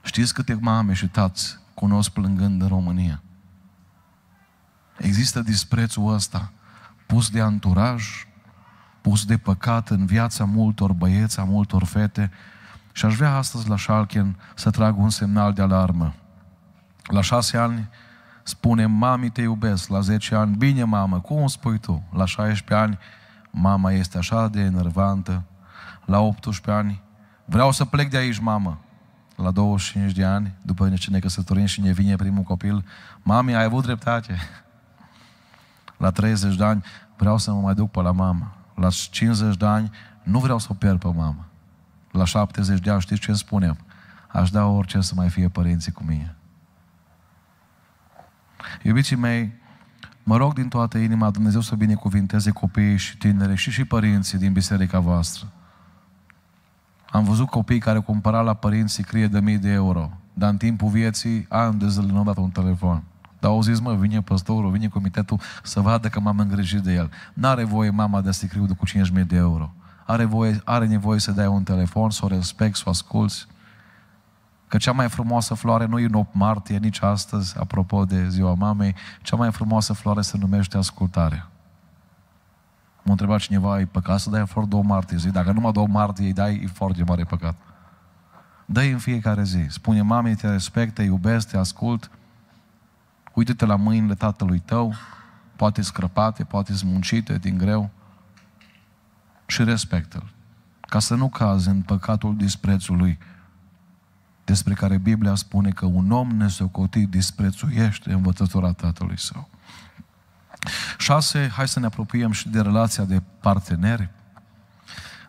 Știți câte mame și tați cunosc plângând în România? Există disprețul ăsta pus de anturaj, pus de păcat în viața multor băieți, a multor fete și aș vrea astăzi la Schalken să trag un semnal de alarmă. La șase ani spune, mami te iubesc, la zece ani, bine mamă, cum spui tu? La 16 ani, mama este așa de enervantă, la 18 ani, vreau să plec de aici, mamă. La 25 de ani, după ce ne căsătorim și ne vine primul copil, mami, ai avut dreptate. [LAUGHS] La 30 de ani, vreau să mă mai duc pe la mama la 50 de ani, nu vreau să o pierd pe mamă. La 70 de ani, știți ce îmi spunem? Aș da orice să mai fie părinții cu mine. Iubiții mei, mă rog din toată inima Dumnezeu să binecuvinteze copiii și tinere și și părinții din biserica voastră. Am văzut copii care cumpăra la părinții crie de mii de euro, dar în timpul vieții, ani de zile nu au dat un telefon. Dar au zis, mă, vine păstorul, vine comitetul să vadă că m-am îngrijit de el. N-are voie mama de a se cu 5.000 de euro. Are, voie, are nevoie să dai un telefon, să o respecti, să o asculți. Că cea mai frumoasă floare nu e în 8 martie, nici astăzi, apropo de ziua mamei, cea mai frumoasă floare se numește ascultare. M-a întrebat cineva, e păcat să dai efort 2 martie? Zic, dacă numai 2 martie îi dai, e foarte mare păcat. Dă-i în fiecare zi. Spune, mamei te respect, te iubesc, te ascult, Uită-te la mâinile tatălui tău, poate scrăpate, poate smuncite din greu, și respectă-l, ca să nu cazi în păcatul disprețului, despre care Biblia spune că un om nesocotit disprețuiește învățătura tatălui său. 6. Hai să ne apropiem și de relația de parteneri.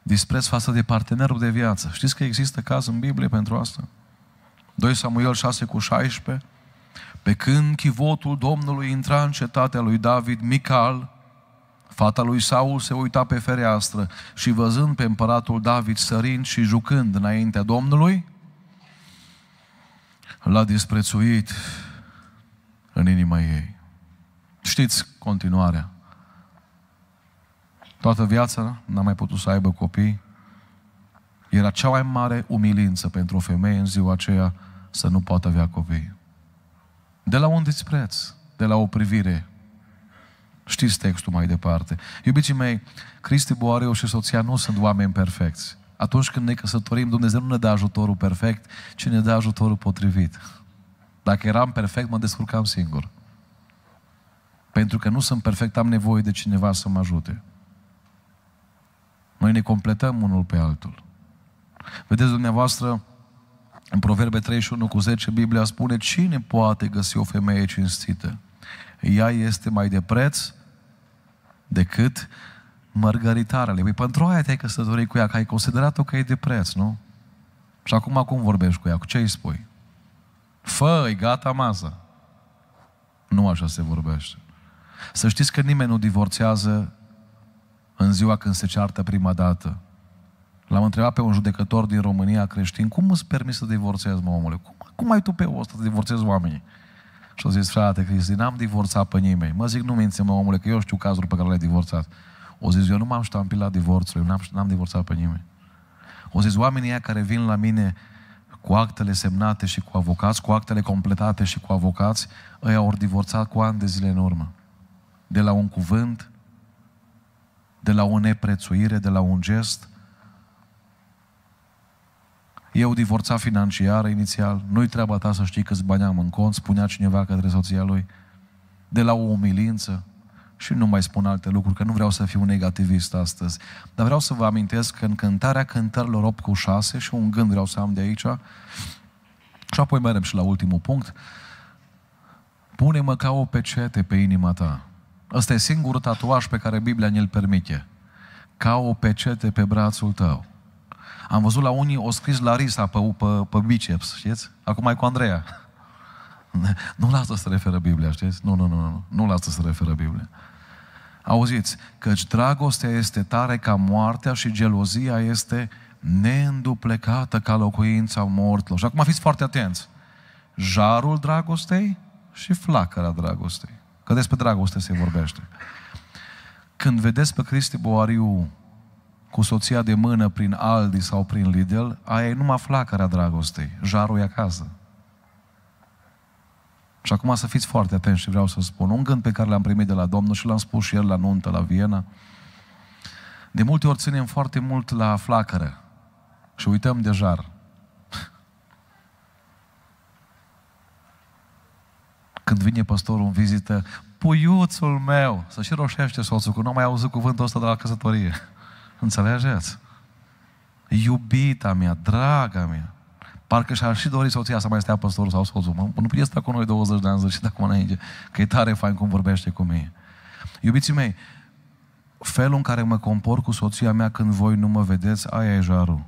Dispreț față de partenerul de viață. Știți că există caz în Biblie pentru asta? 2 Samuel 6 cu 16 pe când chivotul Domnului intra în cetatea lui David, Mical, fata lui Saul, se uita pe fereastră și văzând pe împăratul David sărind și jucând înaintea Domnului, l-a disprețuit în inima ei. Știți continuarea. Toată viața n-a mai putut să aibă copii. Era cea mai mare umilință pentru o femeie în ziua aceea să nu poată avea copii de la un dispreț, de la o privire. Știți textul mai departe. Iubiții mei, Cristi Boareu și soția nu sunt oameni perfecți. Atunci când ne căsătorim, Dumnezeu nu ne dă ajutorul perfect, ci ne dă ajutorul potrivit. Dacă eram perfect, mă descurcam singur. Pentru că nu sunt perfect, am nevoie de cineva să mă ajute. Noi ne completăm unul pe altul. Vedeți dumneavoastră, în Proverbe 31 cu 10, Biblia spune, cine poate găsi o femeie cinstită? Ea este mai de preț decât mărgăritarele. Păi pentru aia te-ai căsătorit cu ea, că ai considerat-o că e de preț, nu? Și acum cum vorbești cu ea? Cu ce îi spui? fă gata masa. Nu așa se vorbește. Să știți că nimeni nu divorțează în ziua când se ceartă prima dată. L-am întrebat pe un judecător din România creștin, cum îți permis să divorțezi, mă, omule? Cum, cum ai tu pe ăsta să divorțezi oamenii? Și a zis, frate Cristi, n-am divorțat pe nimeni. Mă zic, nu minți mă, omule, că eu știu cazuri pe care le-ai divorțat. O zis, eu nu m-am ștampit la divorțul, eu n-am, n-am divorțat pe nimeni. O zis, oamenii aia care vin la mine cu actele semnate și cu avocați, cu actele completate și cu avocați, ei au divorțat cu ani de zile în urmă. De la un cuvânt, de la o neprețuire, de la un gest – eu divorța financiar inițial, nu-i treaba ta să știi câți bani am în cont, spunea cineva către soția lui, de la o umilință, și nu mai spun alte lucruri, că nu vreau să fiu negativist astăzi. Dar vreau să vă amintesc că în cântarea cântărilor 8 cu 6 și un gând vreau să am de aici, și apoi mergem și la ultimul punct, pune-mă ca o pecete pe inima ta. Ăsta e singurul tatuaj pe care Biblia ne-l permite. Ca o pecete pe brațul tău. Am văzut la unii o scris Larisa pe, pe, pe biceps, știți? Acum e cu Andreea. [LAUGHS] nu lasă să se referă Biblia, știți? Nu, nu, nu, nu. Nu lasă să se referă Biblia. Auziți, căci dragostea este tare ca moartea și gelozia este neînduplecată ca locuința mortilor. Și acum fiți foarte atenți. Jarul dragostei și flacăra dragostei. Că despre dragoste se vorbește. Când vedeți pe Cristi Boariu cu soția de mână prin Aldi sau prin Lidl, aia e numai flacăra dragostei, jarul e acasă. Și acum să fiți foarte atenți și vreau să spun un gând pe care l-am primit de la Domnul și l-am spus și el la nuntă, la Viena. De multe ori ținem foarte mult la flacără și uităm de jar. Când vine pastorul în vizită, puiuțul meu, să și roșește soțul, că nu am mai auzit cuvântul ăsta de la căsătorie. Înțelegeți? Iubita mea, draga mea. Parcă și-ar și dori soția să mai stea păstorul sau soțul. Mă, nu este cu noi 20 de ani și dacă înainte, că e tare fain cum vorbește cu mine. Iubiții mei, felul în care mă compor cu soția mea când voi nu mă vedeți, aia e jarul.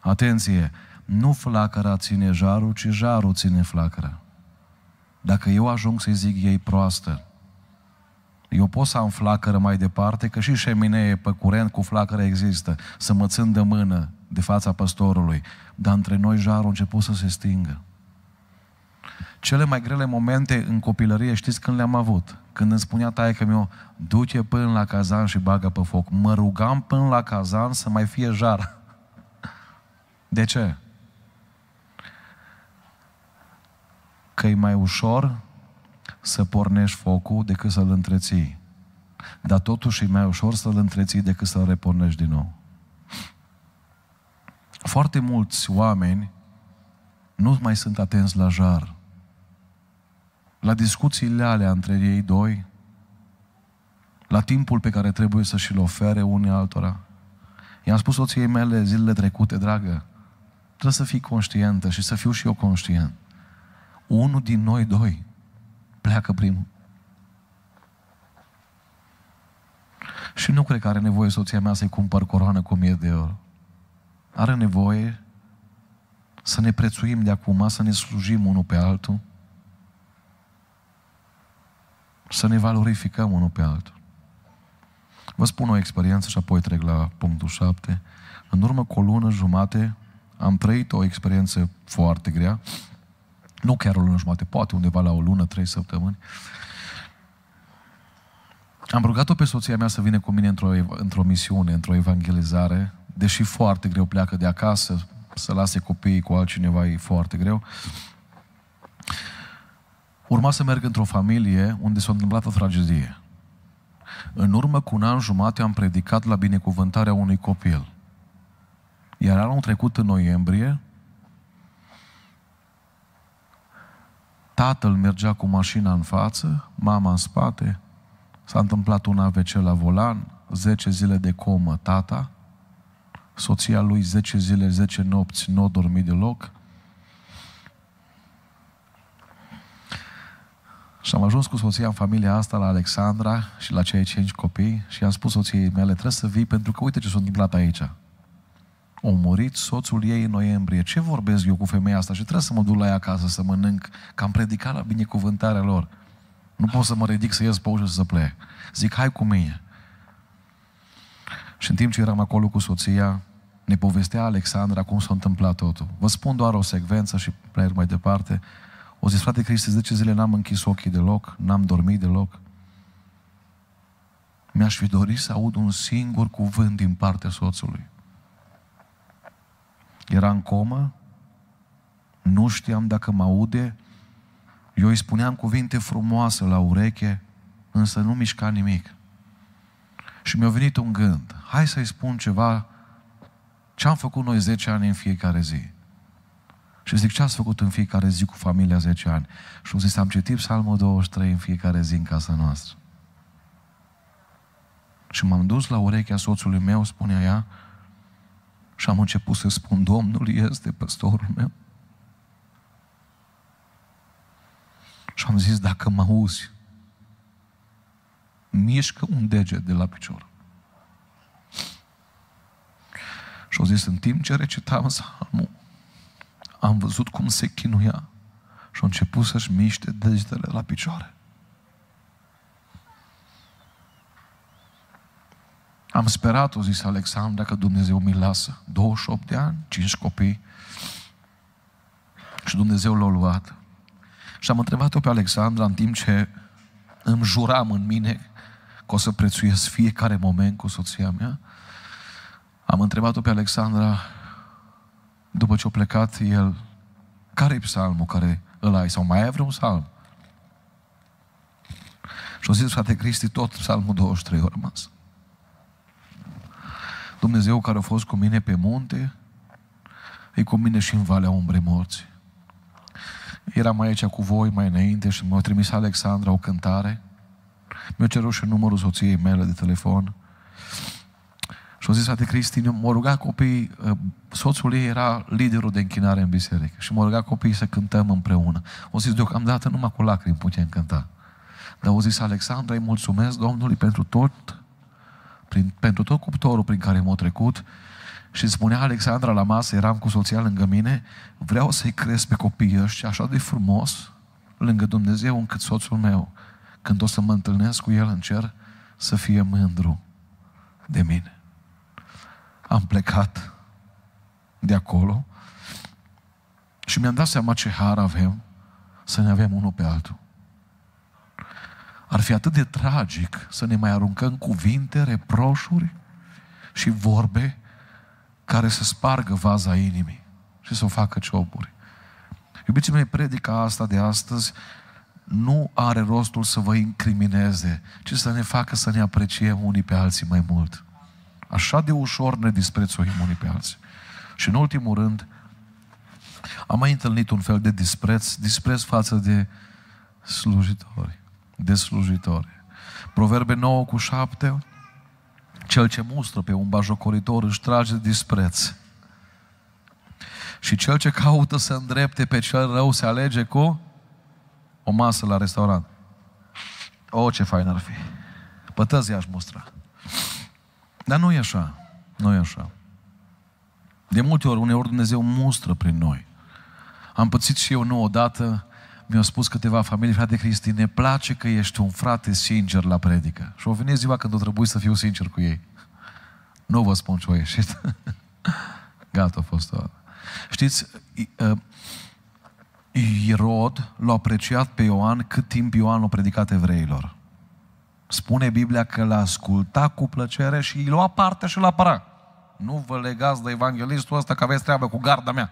Atenție! Nu flacăra ține jarul, ci jarul ține flacăra. Dacă eu ajung să-i zic ei proastă, eu pot să am flacără mai departe, că și șeminee pe curent cu flacără există, să mă țin de mână de fața păstorului, dar între noi jarul a început să se stingă. Cele mai grele momente în copilărie, știți când le-am avut? Când îmi spunea taică meu, du-te până la cazan și bagă pe foc. Mă rugam până la cazan să mai fie jar. De ce? Că e mai ușor să pornești focul decât să-l întreții. Dar totuși e mai ușor să-l întreții decât să-l repornești din nou. Foarte mulți oameni nu mai sunt atenți la jar. La discuțiile alea între ei doi, la timpul pe care trebuie să și-l ofere unii altora. I-am spus soției mele zilele trecute, dragă, trebuie să fii conștientă și să fiu și eu conștient. Unul din noi doi pleacă primul. Și nu cred că are nevoie soția mea să-i cumpăr coroană cu 1000 de euro. Are nevoie să ne prețuim de acum, să ne slujim unul pe altul, să ne valorificăm unul pe altul. Vă spun o experiență și apoi trec la punctul 7. În urmă cu o lună jumate am trăit o experiență foarte grea nu chiar o lună jumate, poate undeva la o lună, trei săptămâni. Am rugat-o pe soția mea să vină cu mine într-o, într misiune, într-o evangelizare, deși foarte greu pleacă de acasă, să lase copiii cu altcineva e foarte greu. Urma să merg într-o familie unde s-a întâmplat o tragedie. În urmă cu un an jumate am predicat la binecuvântarea unui copil. Iar anul trecut, în noiembrie, Tatăl mergea cu mașina în față, mama în spate. S-a întâmplat un AVC la volan, 10 zile de comă tata, soția lui 10 zile, 10 nopți, nu a dormit deloc. Și am ajuns cu soția în familia asta la Alexandra și la cei cinci copii și am spus soției mele, trebuie să vii pentru că uite ce s-a întâmplat aici a murit soțul ei în noiembrie. Ce vorbesc eu cu femeia asta? Și trebuie să mă duc la ea acasă să mănânc, că am predicat la binecuvântarea lor. Nu pot să mă ridic să ies pe ușă să plec. Zic, hai cu mine. Și în timp ce eram acolo cu soția, ne povestea Alexandra cum s-a întâmplat totul. Vă spun doar o secvență și plec mai departe. O zis, frate Cristi, 10 zile n-am închis ochii deloc, n-am dormit deloc. Mi-aș fi dorit să aud un singur cuvânt din partea soțului. Era în comă, nu știam dacă mă aude, eu îi spuneam cuvinte frumoase la ureche, însă nu mișca nimic. Și mi-a venit un gând, hai să-i spun ceva ce am făcut noi 10 ani în fiecare zi. Și zic, ce ați făcut în fiecare zi cu familia 10 ani? Și au zis, am citit psalmul 23 în fiecare zi în casa noastră. Și m-am dus la urechea soțului meu, spunea ea, și am început să spun, Domnul este păstorul meu. Și am zis, dacă mă auzi, mișcă un deget de la picior. Și au zis, în timp ce recitam salmul, am văzut cum se chinuia și a început să-și miște degetele la picioare. Am sperat, o zis Alexandru, dacă Dumnezeu mi lasă. 28 de ani, 5 copii. Și Dumnezeu l-a luat. Și am întrebat-o pe Alexandra în timp ce îmi juram în mine că o să prețuiesc fiecare moment cu soția mea. Am întrebat-o pe Alexandra, după ce a plecat el, care e psalmul care îl ai? Sau mai ai vreun psalm? Și o zis, frate Cristi, tot psalmul 23 a rămas. Dumnezeu care a fost cu mine pe munte, e cu mine și în Valea Umbrei Morții. Eram aici cu voi mai înainte și mi-a trimis Alexandra o cântare. Mi-a cerut și numărul soției mele de telefon. Și mi-a zis, frate Cristin, mă ruga copii, ă, soțul ei era liderul de închinare în biserică și mă ruga copiii să cântăm împreună. O zis, deocamdată numai cu lacrimi putem cânta. Dar au zis, Alexandra, îi mulțumesc Domnului pentru tot prin, pentru tot cuptorul prin care m-a trecut și spunea Alexandra la masă, eram cu soția lângă mine, vreau să-i cresc pe copiii ăștia așa de frumos lângă Dumnezeu încât soțul meu, când o să mă întâlnesc cu el în cer, să fie mândru de mine. Am plecat de acolo și mi-am dat seama ce har avem să ne avem unul pe altul. Ar fi atât de tragic să ne mai aruncăm cuvinte, reproșuri și vorbe care să spargă vaza inimii și să o facă cioburi. Iubiți mei, predica asta de astăzi nu are rostul să vă incrimineze, ci să ne facă să ne apreciem unii pe alții mai mult. Așa de ușor ne disprețuim unii pe alții. Și în ultimul rând, am mai întâlnit un fel de dispreț, dispreț față de slujitori de slujitori. Proverbe 9 cu 7, cel ce mustră pe un bajocoritor își trage dispreț. Și cel ce caută să îndrepte pe cel rău se alege cu o masă la restaurant. O, oh, ce fain ar fi. Pătăzi aș mustra. Dar nu e așa. Nu e așa. De multe ori, uneori Dumnezeu mustră prin noi. Am pățit și eu nu odată mi-au spus câteva familii, frate Cristi, ne place că ești un frate sincer la predică. Și o venit ziua când o trebuie să fiu sincer cu ei. Nu vă spun ce a ieșit. [LAUGHS] Gata, a fost o... Știți, ă, Irod l-a apreciat pe Ioan cât timp Ioan l-a predicat evreilor. Spune Biblia că l-a ascultat cu plăcere și îi lua parte și l-a Nu vă legați de evanghelistul ăsta că aveți treabă cu garda mea.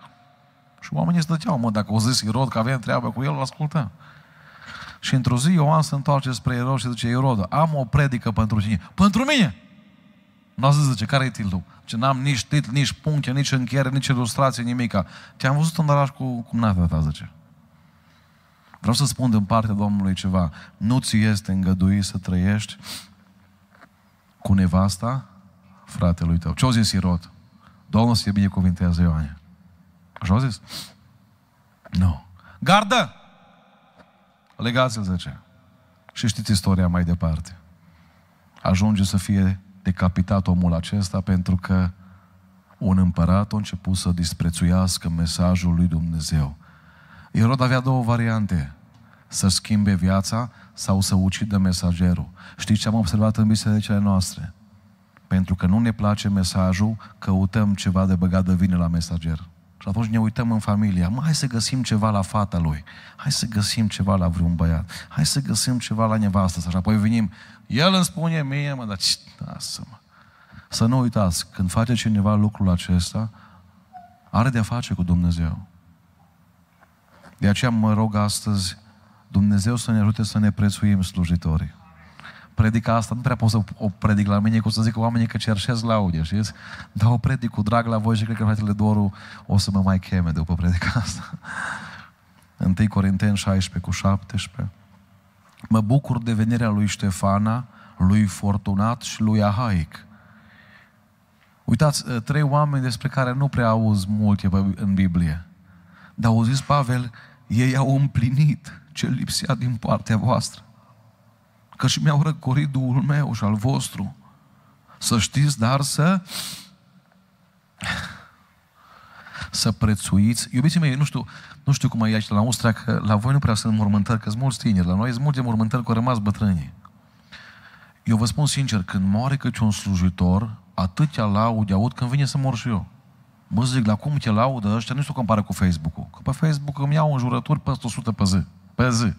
Și oamenii stăteau, mă, dacă au zis Irod că avem treabă cu el, îl ascultăm. Și într-o zi Ioan se întoarce spre Irod și zice, Irod, am o predică pentru tine. Pentru mine! Nu n zis, zice, care e titlul? Ce n-am nici titl, nici puncte, nici încheiere, nici ilustrație, nimica. Te-am văzut în oraș cu cumnata ta, zice. Vreau să spun din partea Domnului ceva. Nu ți este îngăduit să trăiești cu nevasta fratelui tău. Ce-o zis Irod? Domnul să te binecuvintează Ioane. Așa au zis? Nu. Gardă! Legați-l, zice. Și știți istoria mai departe. Ajunge să fie decapitat omul acesta pentru că un împărat a început să disprețuiască mesajul lui Dumnezeu. Ierod avea două variante. Să schimbe viața sau să ucidă mesagerul. Știți ce am observat în bisericile noastre? Pentru că nu ne place mesajul, căutăm ceva de băgat de vine la mesager. Și atunci ne uităm în familia. Mă, hai să găsim ceva la fata lui. Hai să găsim ceva la vreun băiat. Hai să găsim ceva la nevastă. Și apoi venim. El îmi spune mie, mă, dar ce... Lasă-mă. Să nu uitați, când face cineva lucrul acesta, are de-a face cu Dumnezeu. De aceea mă rog astăzi, Dumnezeu să ne ajute să ne prețuim slujitorii predica asta, nu prea pot să o predic la mine, cum să zic oamenii că cerșez audie știți? Dar o predic cu drag la voi și cred că fratele Doru o să mă mai cheme după predica asta. 1 [LAUGHS] Corinteni 16 cu 17. Mă bucur de venirea lui Ștefana, lui Fortunat și lui Ahaic. Uitați, ă, trei oameni despre care nu prea auzi multe în Biblie. Dar zis Pavel, ei au împlinit ce lipsea din partea voastră că și mi-au răcorit Duhul meu și al vostru. Să știți, dar să să prețuiți. Iubiții mei, nu știu, nu știu cum e aici la Austria, că la voi nu prea sunt mormântări, că sunt mulți tineri. La noi sunt multe mormântări cu au rămas bătrânii. Eu vă spun sincer, când moare căci un slujitor, atâtea laude aud când vine să mor și eu. Mă zic, la cum te laudă ăștia, nu se compară cu Facebook-ul. Că pe Facebook îmi iau jurături peste 100 pe zi. Pe zi.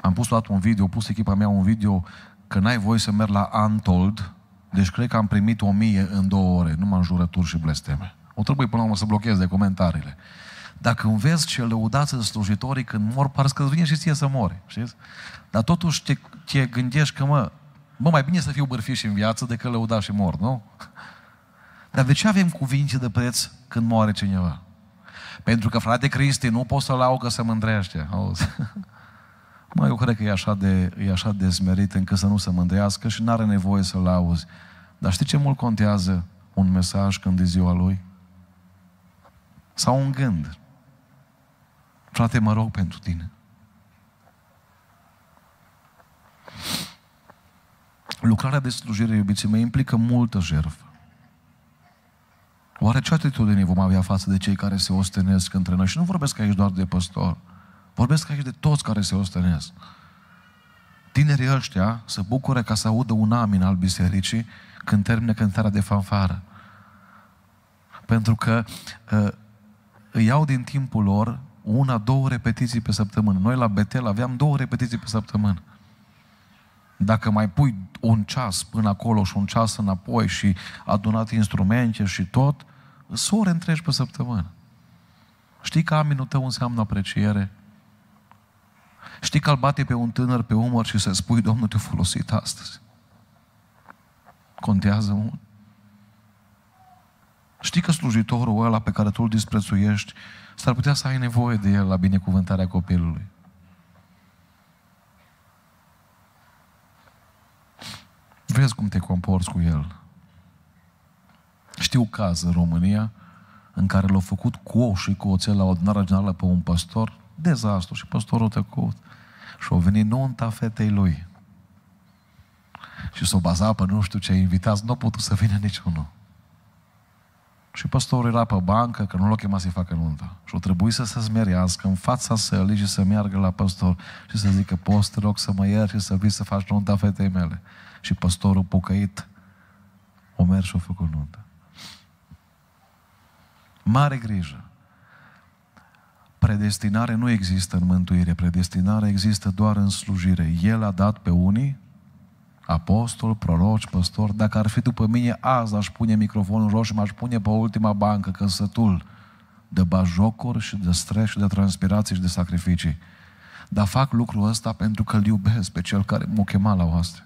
Am pus la un video, pus echipa mea un video că n-ai voie să merg la Untold, deci cred că am primit o mie în două ore, numai în jurături și blesteme. O trebuie până la urmă să blocheze comentariile. Dacă înveți ce lăudați de slujitorii când mor, parcă că vine și ție să mori, știți? Dar totuși te, te gândești că, mă, mă, mai bine să fiu bârfi și în viață decât lăudat și mor, nu? Dar de ce avem cuvinte de preț când moare cineva? Pentru că, frate Cristi, nu poți să l că se mândrește. Auzi? [LAUGHS] Mă, eu cred că e așa de, e așa de zmerit încât să nu se mândrească și nu are nevoie să-l auzi. Dar știi ce mult contează un mesaj când e ziua lui? Sau un gând. Frate, mă rog pentru tine. Lucrarea de slujire, iubiții mei, implică multă jertfă. Oare ce atitudine vom avea față de cei care se ostenesc între noi? Și nu vorbesc aici doar de păstor. Vorbesc aici de toți care se ostenesc. Tinerii ăștia se bucură ca să audă un amin al bisericii când termină cântarea de fanfară. Pentru că uh, îi iau din timpul lor una, două repetiții pe săptămână. Noi la Betel aveam două repetiții pe săptămână. Dacă mai pui un ceas până acolo și un ceas înapoi și adunat instrumente și tot, sunt ore întregi pe săptămână. Știi că aminul tău înseamnă apreciere? Știi că îl bate pe un tânăr pe umăr și să spui, Domnul te-a folosit astăzi. Contează mult. Știi că slujitorul ăla pe care tu îl disprețuiești, s-ar putea să ai nevoie de el la binecuvântarea copilului. Vezi cum te comporți cu el. Știu caz în România în care l-au făcut cu și cu oțel la o adunare generală pe un pastor, dezastru și pastorul tăcut. Și au venit nunta fetei lui. Și s-o baza pe nu știu ce invitați, nu a putut să vină niciunul. Și păstorul era pe bancă, că nu l-a chemat să-i facă nunta. Și o trebuie să se smerească în fața sălii și să meargă la păstor și să zică, poți te rog să mă ieri și să vii să faci nunta fetei mele. Și păstorul pucăit, o mers și o făcut nunta. Mare grijă. Predestinare nu există în mântuire, predestinare există doar în slujire. El a dat pe unii, apostol, proroci, păstor, dacă ar fi după mine, azi aș pune microfonul roșu, m-aș pune pe ultima bancă, că sătul de bajocuri și de stres și de transpirații și de sacrificii. Dar fac lucrul ăsta pentru că îl iubesc pe cel care m-a chemat la oastră.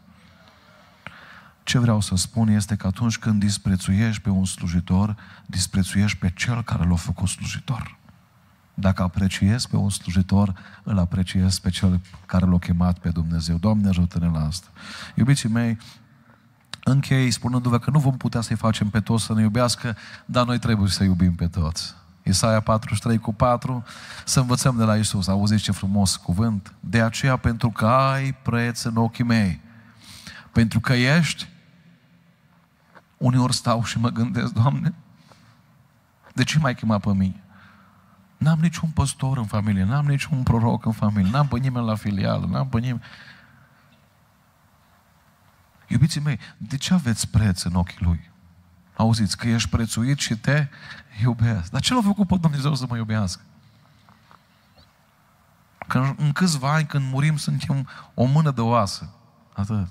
Ce vreau să spun este că atunci când disprețuiești pe un slujitor, disprețuiești pe cel care l-a făcut slujitor. Dacă apreciez pe un slujitor, îl apreciez pe cel care l-a chemat pe Dumnezeu. Doamne, ajută-ne la asta. Iubiții mei, închei spunându-vă că nu vom putea să-i facem pe toți să ne iubească, dar noi trebuie să iubim pe toți. Isaia 43 cu 4, să învățăm de la Isus. Auziți ce frumos cuvânt? De aceea, pentru că ai preț în ochii mei, pentru că ești, uneori stau și mă gândesc, Doamne, de ce mai chema pe mine? N-am niciun păstor în familie, n-am niciun proroc în familie, n-am pe nimeni la filială, n-am pe nimeni... Iubiții mei, de ce aveți preț în ochii Lui? Auziți, că ești prețuit și te iubesc. Dar ce l-a făcut pe Dumnezeu să mă iubească? Că în câțiva ani, când murim, suntem o mână de oasă. Atât.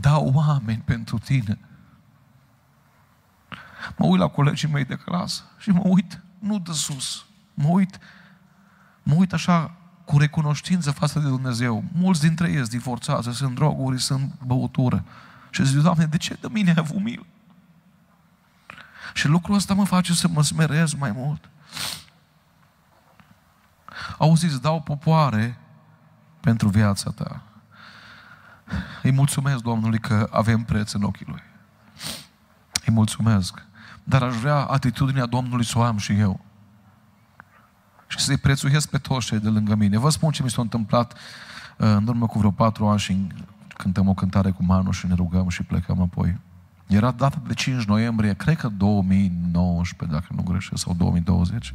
Da oameni pentru tine mă uit la colegii mei de clasă și mă uit, nu de sus, mă uit, mă uit așa cu recunoștință față de Dumnezeu. Mulți dintre ei sunt divorțați, sunt droguri, sunt băutură. Și zic, Doamne, de ce de mine ai avut milă? Și lucrul ăsta mă face să mă smerez mai mult. Auziți, dau popoare pentru viața ta. Îi mulțumesc Domnului că avem preț în ochii Lui. Îi mulțumesc dar aș vrea atitudinea Domnului să o am și eu. Și să-i prețuiesc pe toți cei de lângă mine. Vă spun ce mi s-a întâmplat uh, în urmă cu vreo patru ani și cântăm o cântare cu Manu și ne rugăm și plecăm apoi. Era data de 5 noiembrie, cred că 2019, dacă nu greșesc, sau 2020.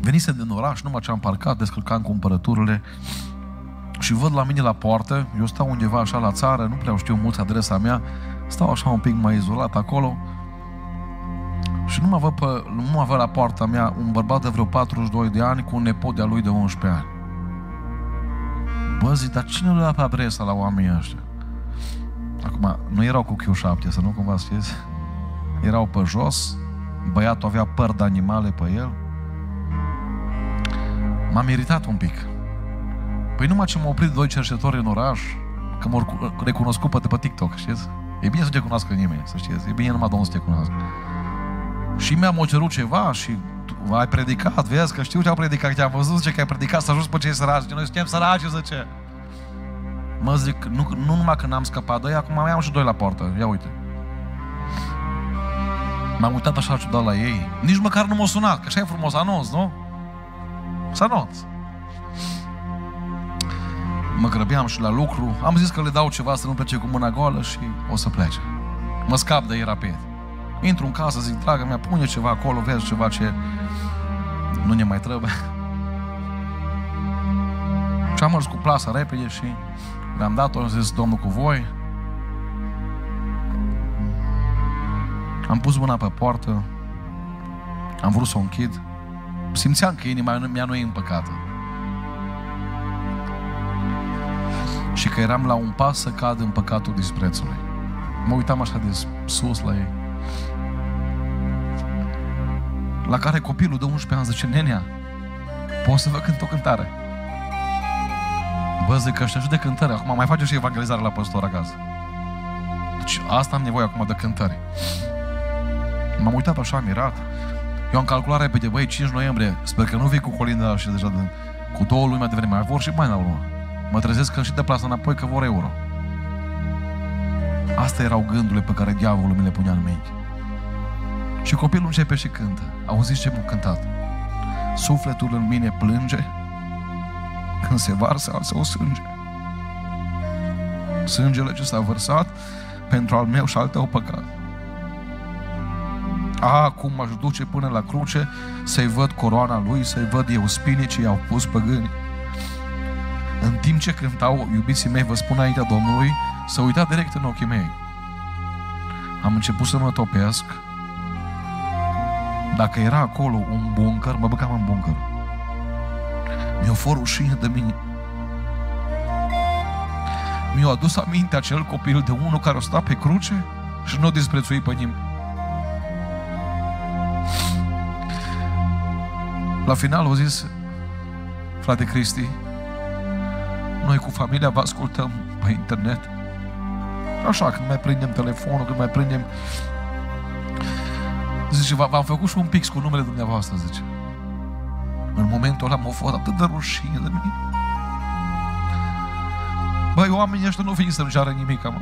Venisem din oraș, numai ce am parcat, descălcam cumpărăturile și văd la mine la poartă, eu stau undeva așa la țară, nu prea știu mult adresa mea, Stau așa un pic mai izolat acolo și nu mă văd, pe, nu mă văd la poarta mea un bărbat de vreo 42 de ani cu un nepot de-a lui de 11 ani. Bă, zic, dar cine le pe adresa la oamenii ăștia? Acum, nu erau cu Q7, să nu cumva să fieți. Erau pe jos, băiatul avea păr de animale pe el. M-am iritat un pic. Păi numai ce m-au oprit doi cercetători în oraș, că m-au recunoscut pe TikTok, știți? E bine să te cunoască nimeni, să știți. E bine numai Domnul să te cunoască. Și mi-am cerut ceva și ai predicat, vezi că știu ce au predicat, te-am văzut, zice că ai predicat să ajuns pe cei săraci, noi suntem săraci, zice. Mă zic, nu, nu numai că n-am scăpat doi, acum mai am și doi la poartă, ia uite. M-am uitat așa ciudat la ei, nici măcar nu m-au sunat, că așa e frumos anunț, nu? Să anunț mă grăbeam și la lucru, am zis că le dau ceva să nu plece cu mâna goală și o să plece. Mă scap de ei rapid. Intru în casă, zic, dragă mea, pune ceva acolo, vezi ceva ce nu ne mai trebuie. [LAUGHS] Și am mers cu plasa repede și le-am dat-o, am zis, Domnul cu voi. Am pus mâna pe poartă, am vrut să o închid. Simțeam că inima mea nu e împăcată. și că eram la un pas să cad în păcatul disprețului. Mă uitam așa de sus la ei. La care copilul de 11 ani zice, nenea, pot să vă cânt o cântare? Bă, zic ăștia de cântare, Acum mai face și evangelizare la păstor acasă. Deci asta am nevoie acum de cântări. M-am uitat așa, mirat. Eu am calculat repede, băi, 5 noiembrie, sper că nu vii cu colinda și deja de, cu două luni mai devreme, mai vor și bani la urmă. Mă trezesc când și de plasă înapoi că vor euro. Asta erau gândurile pe care diavolul mi le punea în minte. Și copilul începe și cântă. Auziți ce m cântat? Sufletul în mine plânge când se varsă al său sânge. Sângele ce s-a vărsat pentru al meu și al tău păcat. A, cum m-aș duce până la cruce să-i văd coroana lui, să-i văd eu spinii ce i-au pus păgânii. În timp ce cântau, iubiții mei, vă spun înaintea Domnului, să uita direct în ochii mei. Am început să mă topesc. Dacă era acolo un buncăr, mă băgam în buncăr. Mi-o fost rușine de mine. Mi-a adus aminte acel copil de unul care o sta pe cruce și nu o disprețui pe nimeni. La final au zis, frate Cristi, noi cu familia vă ascultăm pe internet. Așa, când mai prindem telefonul, când mai prindem... Zice, v-am făcut și un pix cu numele dumneavoastră, zice. În momentul ăla m-a fost atât de rușine de mine. Băi, oamenii ăștia nu vin să-mi ceară nimic, mă.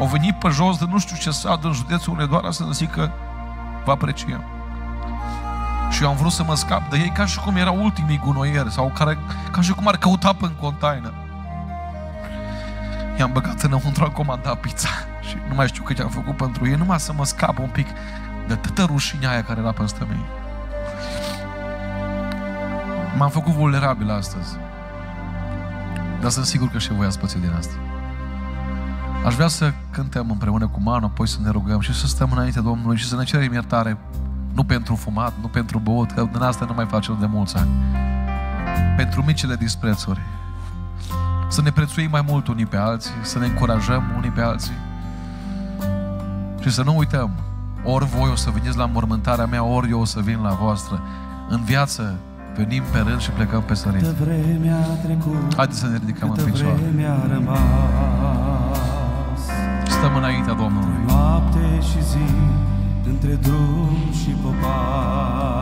Au venit pe jos de nu știu ce sat în județul doar să ne zică vă apreciem. Și eu am vrut să mă scap de ei ca și cum erau ultimii gunoieri sau care, ca și cum ar căuta pe în containă. I-am băgat înăuntru, am comandat pizza [LAUGHS] și nu mai știu ce am făcut pentru ei, numai să mă scap un pic de tătă rușinea aia care era pe stămâi. M-am făcut vulnerabil astăzi. Dar sunt sigur că și voi ați pățit din asta. Aș vrea să cântăm împreună cu Manu, apoi să ne rugăm și să stăm înainte Domnului și să ne cerem iertare nu pentru fumat, nu pentru băut, că din asta nu mai facem de mulți ani. Pentru micile disprețuri. Să ne prețuim mai mult unii pe alții, să ne încurajăm unii pe alții. Și să nu uităm, ori voi o să veniți la mormântarea mea, ori eu o să vin la voastră. În viață venim pe rând și plecăm pe sărit. Haideți să ne ridicăm în picioare. Stăm înaintea Domnului. Noapte și zi între drum și popa.